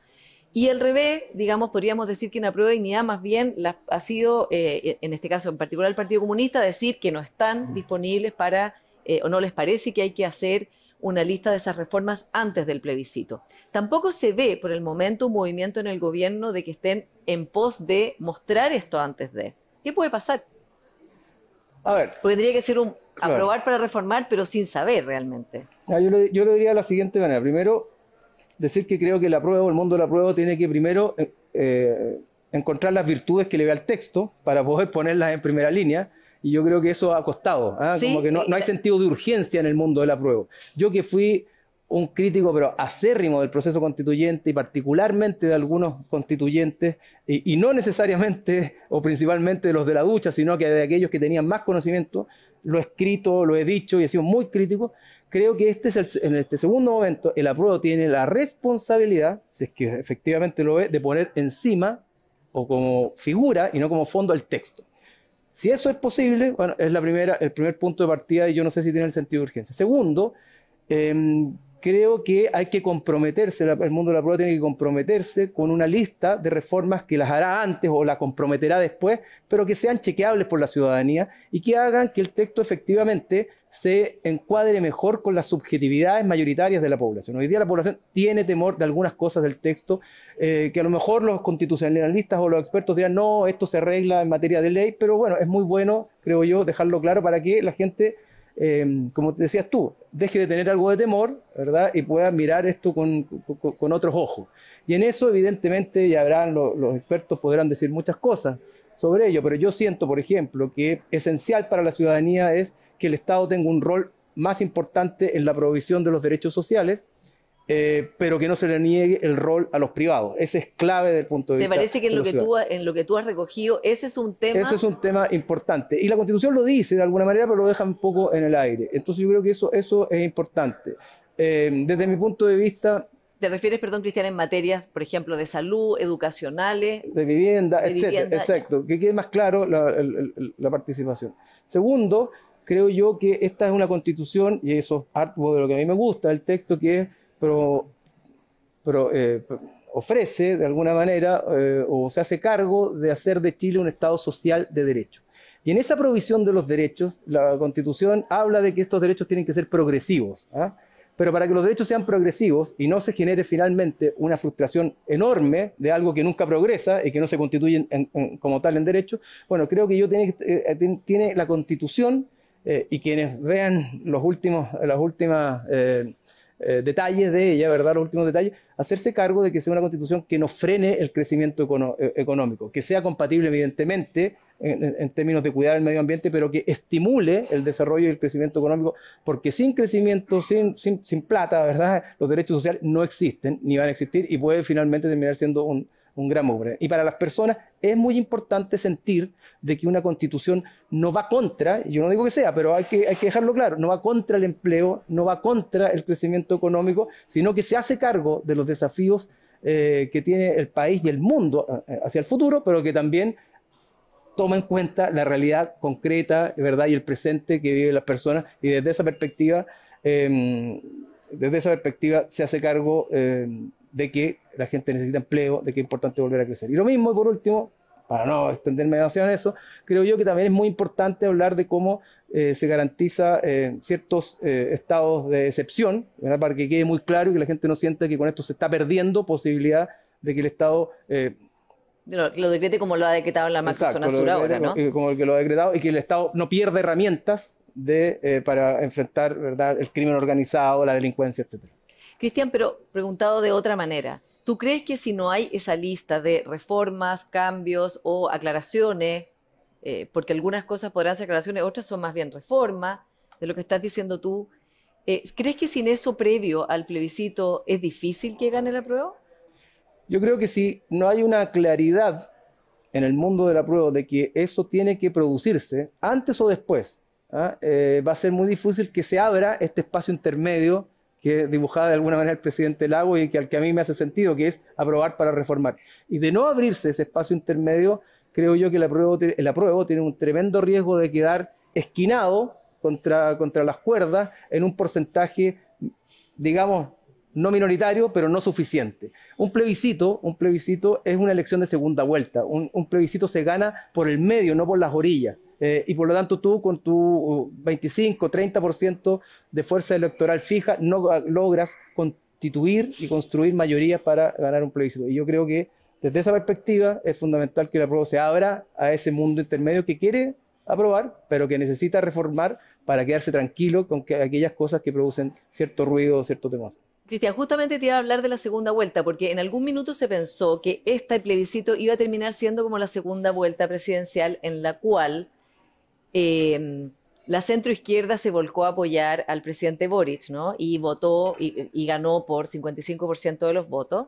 Y al revés, digamos, podríamos decir que en la prueba de dignidad más bien ha sido, eh, en este caso en particular el Partido Comunista, decir que no están disponibles para, eh, o no les parece que hay que hacer una lista de esas reformas antes del plebiscito. Tampoco se ve por el momento un movimiento en el gobierno de que estén en pos de mostrar esto antes de. ¿Qué puede pasar? A ver. Porque tendría que ser un aprobar para reformar, pero sin saber realmente. yo, lo, diría de la siguiente manera. Primero, decir que creo que la prueba el mundo de la prueba tiene que primero eh, eh, encontrar las virtudes que le ve el texto para poder ponerlas en primera línea y yo creo que eso ha costado. ¿ah? Como que no, no, hay eh, sentido de urgencia en el mundo del apruebo Yo que fui un crítico, pero acérrimo del proceso constituyente y particularmente de algunos constituyentes, y, no necesariamente o principalmente de los de la ducha, sino que de aquellos que tenían más conocimiento, lo he escrito, lo he dicho y he sido muy crítico, creo que este es el, en este segundo momento el apruebo tiene la responsabilidad, si es que efectivamente lo ve, de poner encima o como figura y no como fondo el texto. Si eso es posible, bueno, es la primera, el primer punto de partida y yo no sé si tiene el sentido de urgencia. Segundo, em, creo que hay que comprometerse, el mundo de la prueba tiene que comprometerse con una lista de reformas que las hará antes o las comprometerá después, pero que sean chequeables por la ciudadanía y que hagan que el texto efectivamente se encuadre mejor con las subjetividades mayoritarias de la población. Hoy día la población tiene temor de algunas cosas del texto, eh, que a lo mejor los constitucionalistas o los expertos dirán, no, esto se arregla en materia de ley, pero bueno, es muy bueno, creo yo, dejarlo claro para que la gente Em, como como decías tú, deje de tener algo de temor, ¿verdad? Y pueda mirar esto con, otros ojos. Y en eso, evidentemente, ya habrán los expertos podrán decir muchas cosas sobre ello, pero yo siento, por ejemplo, que esencial para la ciudadanía es que el Estado tenga un rol más importante en la provisión de los derechos sociales eh, pero que no se le niegue el rol a los privados. Ese es clave del punto de vista. ¿Te parece que, en lo que, tú, en lo que tú has recogido, ese es un tema? Ese es un tema importante. Y la Constitución lo dice de alguna manera, pero lo deja un poco en el aire. Entonces yo creo que eso, eso es importante. Eh, desde mi punto de vista... ¿Te refieres, perdón, Cristian, en materias, por ejemplo, de salud, educacionales? De vivienda, etc. etcétera, exacto. Que quede más claro la, participación. Segundo, creo yo que esta es una constitución, y eso es algo de lo que a mí me gusta, el texto que es pero, eh, ofrece de alguna manera eh, o se hace cargo de hacer de Chile un Estado social de derecho. Y en esa provisión de los derechos, la Constitución habla de que estos derechos tienen que ser progresivos. ¿ah? Pero para que los derechos sean progresivos y no se genere finalmente una frustración enorme de algo que nunca progresa y que no se constituye como tal en derecho, bueno, creo que yo tiene, eh, la Constitución y quienes vean los últimos, las últimas... Eh, detalles de ella, ¿verdad? Los últimos detalles, hacerse cargo de que sea una constitución que no frene el crecimiento eh, económico, que sea compatible, evidentemente, en, términos de cuidar el medio ambiente, pero que estimule el desarrollo y el crecimiento económico, porque sin crecimiento, sin, sin plata, ¿verdad? Los derechos sociales no existen ni van a existir y puede finalmente terminar siendo un, un gran hombre. Y para las personas es muy importante sentir de que una constitución no va contra, yo no digo que sea, pero hay que, hay que dejarlo claro, no va contra el empleo, no va contra el crecimiento económico, sino que se hace cargo de los desafíos eh, que tiene el país y el mundo eh, eh, hacia el futuro, pero que también toma en cuenta la realidad concreta, ¿verdad? Y el presente que viven las personas. Y desde esa perspectiva, em, desde esa perspectiva se hace cargo. Em, de que la gente necesita empleo, de que es importante volver a crecer. Y lo mismo, por último, para no extenderme demasiado en eso, creo yo que también es muy importante hablar de cómo eh, se garantiza eh, ciertos eh, estados de excepción, para que quede muy claro y que la gente no sienta que con esto se está perdiendo posibilidad de que el Estado... Lo, lo, decrete como lo ha decretado la macro sur ahora, ¿no? Como el que lo ha decretado y que el Estado no pierda herramientas de, para enfrentar ¿verdad? el crimen organizado, la delincuencia, etcétera. Cristian, pero preguntado de otra manera, ¿tú crees que si no hay esa lista de reformas, cambios o aclaraciones, eh, porque algunas cosas podrán ser aclaraciones, otras son más bien reformas, de lo que estás diciendo tú, eh, ¿crees que sin eso previo al plebiscito es difícil que gane la prueba? Yo creo que si no hay una claridad en el mundo de la prueba de que eso tiene que producirse antes o después, ¿ah? eh, va a ser muy difícil que se abra este espacio intermedio que dibujaba de alguna manera el presidente Lago y que al que a mí me hace sentido, que es aprobar para reformar. Y de no abrirse ese espacio intermedio, creo yo que el apruebo, tiene un tremendo riesgo de quedar esquinado contra, las cuerdas en un porcentaje, digamos, no minoritario, pero no suficiente. Un plebiscito, un plebiscito es una elección de segunda vuelta. un plebiscito se gana por el medio, no por las orillas. Eh, y por lo tanto tú con tu 25, uh, 30% de fuerza electoral fija no ah, logras constituir y construir mayorías para ganar un plebiscito. Y yo creo que desde esa perspectiva es fundamental que la prueba se abra a ese mundo intermedio que quiere aprobar, pero que necesita reformar para quedarse tranquilo con aquellas cosas que producen cierto ruido o cierto temor. Cristian, justamente te iba a hablar de la segunda vuelta, porque en algún minuto se pensó que este plebiscito iba a terminar siendo como la segunda vuelta presidencial en la cual Em, la centroizquierda se volcó a apoyar al presidente Boric, ¿no? Y votó y, ganó por 55% de los votos.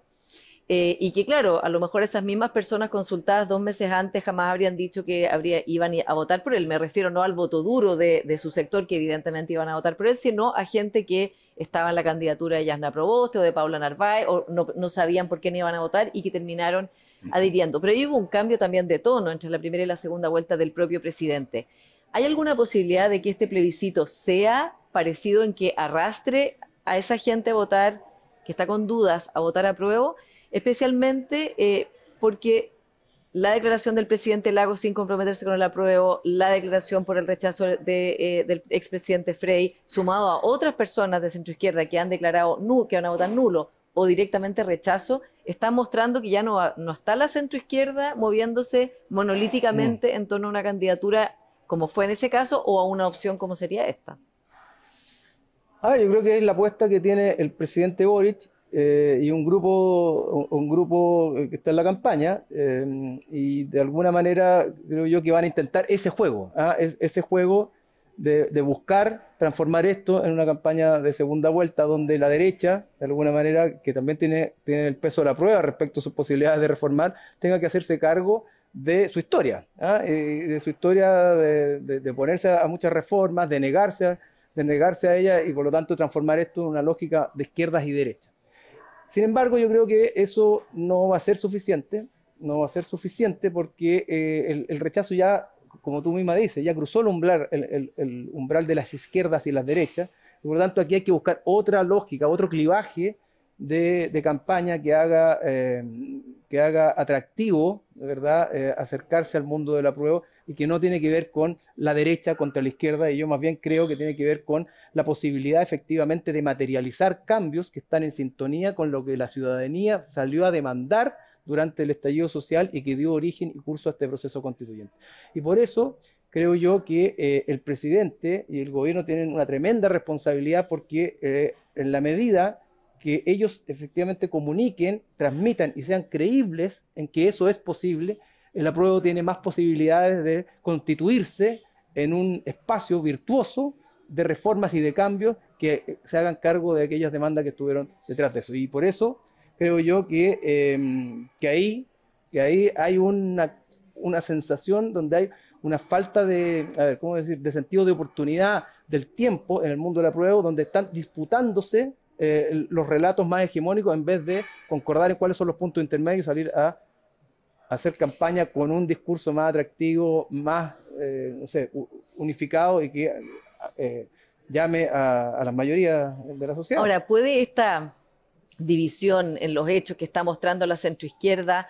Eh, y que, claro, a lo mejor esas mismas personas consultadas dos meses antes jamás habrían dicho que iban a votar por él. Me refiero no al voto duro de, su sector, que evidentemente iban a votar por él, sino a gente que estaba en la candidatura de Yasna Proboste o de Paula Narváez, o no, sabían por qué quién iban a votar y que terminaron adhiriendo. Pero hubo un cambio también de tono entre la primera y la segunda vuelta del propio presidente. ¿Hay alguna posibilidad de que este plebiscito sea parecido en que arrastre a esa gente a votar, que está con dudas, a votar a prueba? Especialmente eh, porque la declaración del presidente Lago sin comprometerse con el apruebo, la declaración por el rechazo eh, del expresidente Frey, sumado a otras personas de centro izquierda que han declarado que van a votar nulo o directamente rechazo, está mostrando que ya no, no está la centro izquierda moviéndose monolíticamente mm. en torno a una candidatura como fue en ese caso, o a una opción como sería esta? A ver, yo creo que es la apuesta que tiene el presidente Boric eh, y un grupo, un grupo que está en la campaña, eh, y de alguna manera creo yo que van a intentar ese juego, ¿ah? ese juego de, buscar transformar esto en una campaña de segunda vuelta donde la derecha, de alguna manera, que también tiene, tiene el peso de la prueba respecto a sus posibilidades de reformar, tenga que hacerse cargo ¿ah? Eh, de su historia, de su historia de, ponerse a muchas reformas, de negarse, de negarse a ella y por lo tanto transformar esto en una lógica de izquierdas y derechas. Sin embargo, yo creo que eso no va a ser suficiente, no va a ser suficiente porque eh, el, rechazo ya, como tú misma dices, ya cruzó el umbral, el umbral de las izquierdas y las derechas, y por lo tanto aquí hay que buscar otra lógica, otro clivaje de, campaña que haga, eh, atractivo, verdad, eh, acercarse al mundo de la prueba y que no tiene que ver con la derecha contra la izquierda, y yo más bien creo que tiene que ver con la posibilidad efectivamente de materializar cambios que están en sintonía con lo que la ciudadanía salió a demandar durante el estallido social y que dio origen y curso a este proceso constituyente. Y por eso creo yo que eh, el presidente y el gobierno tienen una tremenda responsabilidad porque en la medida que ellos efectivamente comuniquen, transmitan y sean creíbles en que eso es posible, el apruebo tiene más posibilidades de constituirse en un espacio virtuoso de reformas y de cambios que se hagan cargo de aquellas demandas que estuvieron detrás de eso. Y por eso creo yo que, em, ahí, que ahí hay una, sensación donde hay una falta de, decir?, de sentido de oportunidad del tiempo en el mundo del apruebo, donde están disputándose eh, los relatos más hegemónicos en vez de concordar en cuáles son los puntos intermedios y salir a hacer campaña con un discurso más atractivo, más, eh, unificado y que eh, llame a, la mayoría de la sociedad. Ahora, ¿puede esta división en los hechos que está mostrando la centroizquierda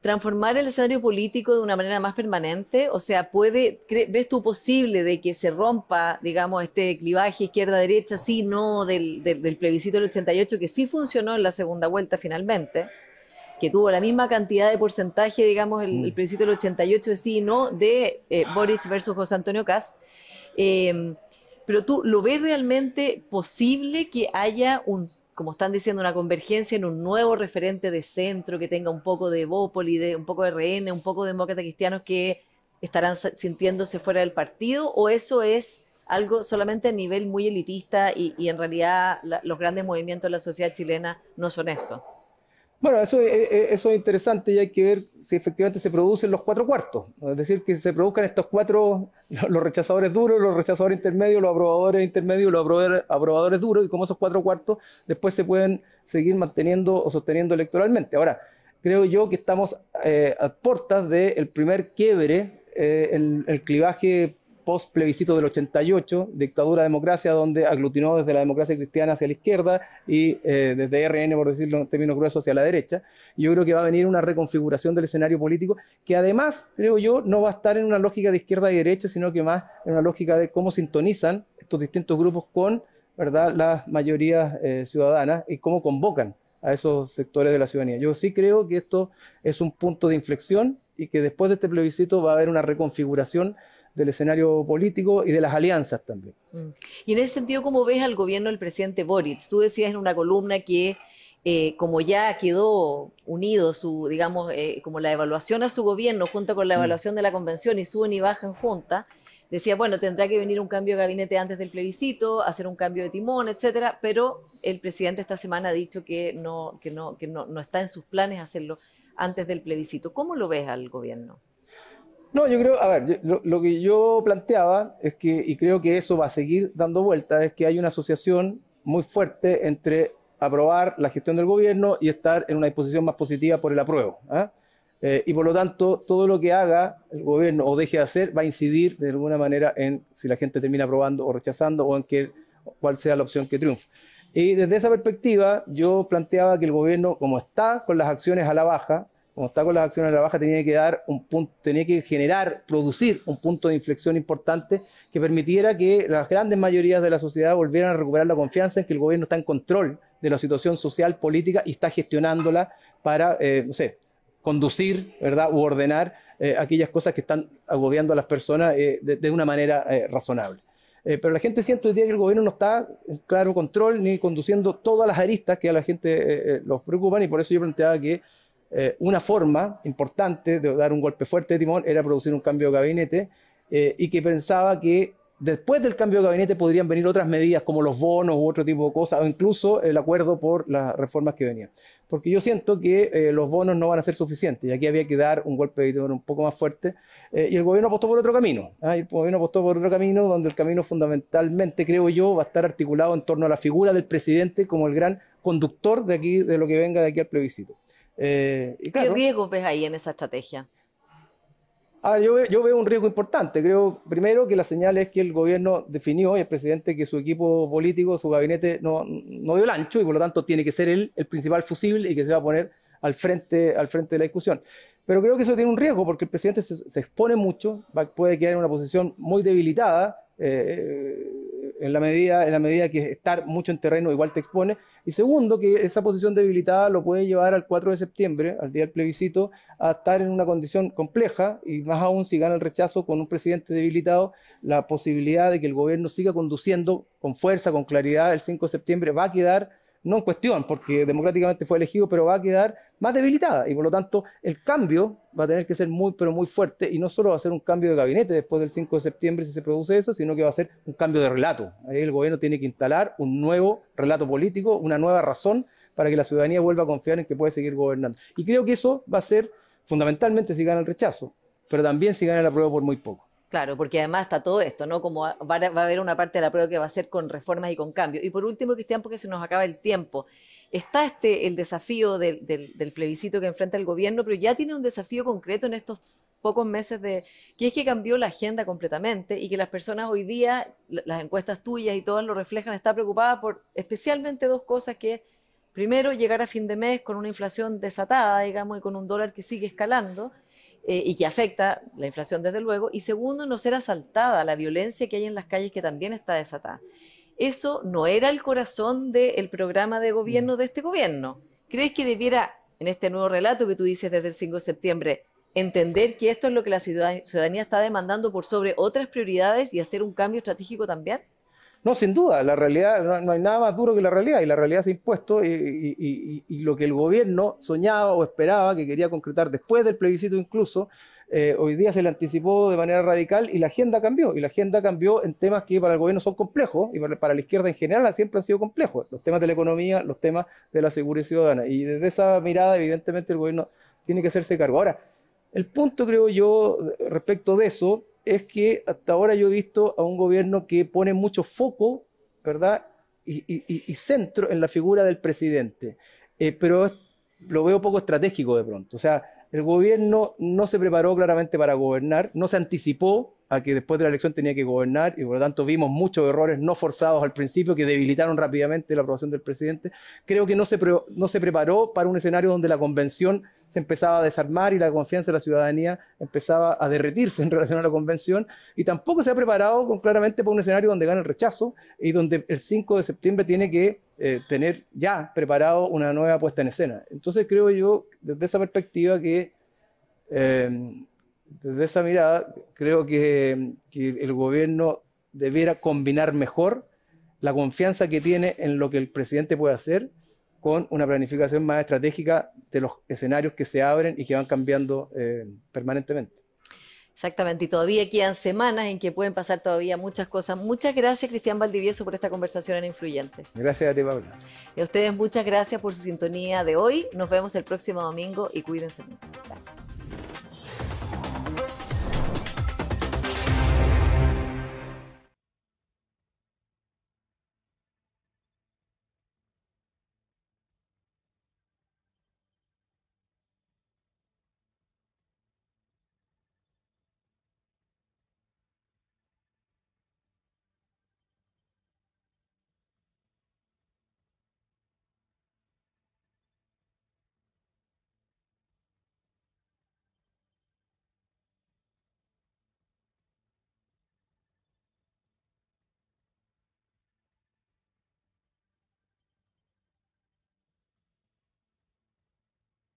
transformar el escenario político de una manera más permanente? O sea, puede, ¿ves tú posible de que se rompa, digamos, este clivaje izquierda-derecha, sí, no, del, del, plebiscito del 88, que sí funcionó en la segunda vuelta finalmente, que tuvo la misma cantidad de porcentaje, digamos, el, plebiscito del 88, sí, no, de eh, Boric versus José Antonio Cast? Eh, pero tú, ¿lo ves realmente posible que haya un como están diciendo, una convergencia en un nuevo referente de centro que tenga un poco de Bópoli, de, un poco de RN, un poco de demócrata cristianos que estarán sintiéndose fuera del partido? ¿O eso es algo solamente a nivel muy elitista y, en realidad los grandes movimientos de la sociedad chilena no son eso? Bueno, eso es, eso es interesante y hay que ver si efectivamente se producen los cuatro cuartos, es decir, que se produzcan estos cuatro, los rechazadores duros, los rechazadores intermedios, los aprobadores intermedios, los aprobadores, duros, y como esos cuatro cuartos después se pueden seguir manteniendo o sosteniendo electoralmente. Ahora, creo yo que estamos eh, a puertas del primer quiebre, eh, el, el, clivaje post plebiscito del 88, dictadura democracia, donde aglutinó desde la democracia cristiana hacia la izquierda y eh, desde RN, por decirlo en términos gruesos, hacia la derecha. Yo creo que va a venir una reconfiguración del escenario político que además, creo yo, no va a estar en una lógica de izquierda y derecha, sino que más en una lógica de cómo sintonizan estos distintos grupos con ¿verdad? las mayorías eh, ciudadanas y cómo convocan a esos sectores de la ciudadanía. Yo sí creo que esto es un punto de inflexión y que después de este plebiscito va a haber una reconfiguración del escenario político y de las alianzas también. Mm. Y en ese sentido, ¿cómo ves al gobierno del presidente Boric? Tú decías en una columna que eh, como ya quedó unido su, digamos, eh, como la evaluación a su gobierno junto con la mm. evaluación de la convención y suben y bajan juntas, decía, bueno, tendrá que venir un cambio de gabinete antes del plebiscito, hacer un cambio de timón, etcétera, pero el presidente esta semana ha dicho que no, que no, que no está en sus planes hacerlo antes del plebiscito. ¿Cómo lo ves al gobierno? No, yo creo, a ver, lo, que yo planteaba es que, y creo que eso va a seguir dando vuelta, es que hay una asociación muy fuerte entre aprobar la gestión del gobierno y estar en una disposición más positiva por el apruebo. ¿ah? Eh, y por lo tanto, todo lo que haga el gobierno o deje de hacer va a incidir de alguna manera en si la gente termina aprobando o rechazando o en que, cuál sea la opción que triunfe. Y desde esa perspectiva, yo planteaba que el gobierno, como está con las acciones a la baja, como está con las acciones a la baja, tenía que, dar un punto, tenía que generar, producir un punto de inflexión importante que permitiera que las grandes mayorías de la sociedad volvieran a recuperar la confianza en que el gobierno está en control de la situación social, política y está gestionándola para, eh, no sé, conducir, ¿verdad? U ordenar eh, aquellas cosas que están agobiando a las personas eh, de, una manera razonable. pero la gente siente hoy día que el gobierno no está en claro control ni conduciendo todas las aristas que a la gente los preocupan y por eso yo planteaba que eh, una forma importante de dar un golpe fuerte de timón era producir un cambio de gabinete eh, y que pensaba que después del cambio de gabinete podrían venir otras medidas como los bonos u otro tipo de cosas o incluso el acuerdo por las reformas que venían. Porque yo siento que eh, los bonos no van a ser suficientes y aquí había que dar un golpe de timón un poco más fuerte y el gobierno apostó por otro camino. ¿ah? el gobierno apostó por otro camino donde el camino fundamentalmente, creo yo, va a estar articulado en torno a la figura del presidente como el gran conductor de aquí, de lo que venga de aquí al plebiscito. Eh, ¿Qué riesgos ves ahí en esa estrategia? Ah, yo, veo, un riesgo importante. Creo, primero, que la señal es que el gobierno definió, y el presidente, que su equipo político, su gabinete, no, dio el ancho y por lo tanto tiene que ser él el principal fusible y que se va a poner al frente, al frente de la discusión. Pero creo que eso tiene un riesgo porque el presidente se, expone mucho, puede quedar en una posición muy debilitada. Eh, en la medida, en la medida que estar mucho en terreno igual te expone. Y segundo, que esa posición debilitada lo puede llevar al 4 de septiembre, al día del plebiscito, a estar en una condición compleja y más aún si gana el rechazo con un presidente debilitado, la posibilidad de que el gobierno siga conduciendo con fuerza, con claridad el 5 de septiembre va a quedar no en cuestión, porque democráticamente fue elegido, pero va a quedar más debilitada. Y por lo tanto, el cambio va a tener que ser muy, pero muy fuerte. Y no solo va a ser un cambio de gabinete después del 5 de septiembre, si se produce eso, sino que va a ser un cambio de relato. Ahí el gobierno tiene que instalar un nuevo relato político, una nueva razón para que la ciudadanía vuelva a confiar en que puede seguir gobernando. Y creo que eso va a ser fundamentalmente si gana el rechazo, pero también si gana la prueba por muy poco. Claro, porque además está todo esto, ¿no? Como va a, haber una parte de la prueba que va a ser con reformas y con cambios. Y por último, Cristian, porque se nos acaba el tiempo, está este el desafío del, plebiscito que enfrenta el gobierno, pero ya tiene un desafío concreto en estos pocos meses de que es que cambió la agenda completamente y que las personas hoy día, las encuestas tuyas y todas lo reflejan, están preocupadas por especialmente dos cosas que es, primero, llegar a fin de mes con una inflación desatada, digamos, y con un dólar que sigue escalando eh, y que afecta la inflación desde luego, y segundo, no ser asaltada, la violencia que hay en las calles que también está desatada. Eso no era el corazón del programa de gobierno de este gobierno. ¿Crees que debiera, en este nuevo relato que tú dices desde el 5 de septiembre, entender que esto es lo que la ciudadanía está demandando por sobre otras prioridades y hacer un cambio estratégico también? No, sin duda, la realidad, no, hay nada más duro que la realidad, y la realidad se ha impuesto, y, lo que el gobierno soñaba o esperaba que quería concretar después del plebiscito incluso, eh, hoy día se le anticipó de manera radical y la agenda cambió, y la agenda cambió en temas que para el gobierno son complejos, y para la izquierda en general siempre han sido complejos, los temas de la economía, los temas de la seguridad ciudadana, y desde esa mirada evidentemente el gobierno tiene que hacerse cargo. Ahora, el punto creo yo respecto de eso es que hasta ahora yo he visto a un gobierno que pone mucho foco, ¿verdad? Y, centro en la figura del presidente, eh, pero lo veo poco estratégico de pronto. O sea, el gobierno no se preparó claramente para gobernar, no se anticipó a que después de la elección tenía que gobernar y por lo tanto vimos muchos errores no forzados al principio que debilitaron rápidamente la aprobación del presidente. Creo que no se, no se preparó para un escenario donde la convención se empezaba a desarmar y la confianza de la ciudadanía empezaba a derretirse en relación a la convención y tampoco se ha preparado claramente para un escenario donde gana el rechazo y donde el 5 de septiembre tiene que eh, tener ya preparado una nueva puesta en escena. Entonces creo yo, desde esa perspectiva, que em, desde esa mirada, creo que, el gobierno debiera combinar mejor la confianza que tiene en lo que el presidente puede hacer con una planificación más estratégica de los escenarios que se abren y que van cambiando eh, permanentemente. Exactamente, y todavía quedan semanas en que pueden pasar todavía muchas cosas. Muchas gracias, Cristian Valdivieso, por esta conversación en Influyentes. Gracias a ti, Pablo. Y a ustedes muchas gracias por su sintonía de hoy. Nos vemos el próximo domingo y cuídense mucho. Gracias.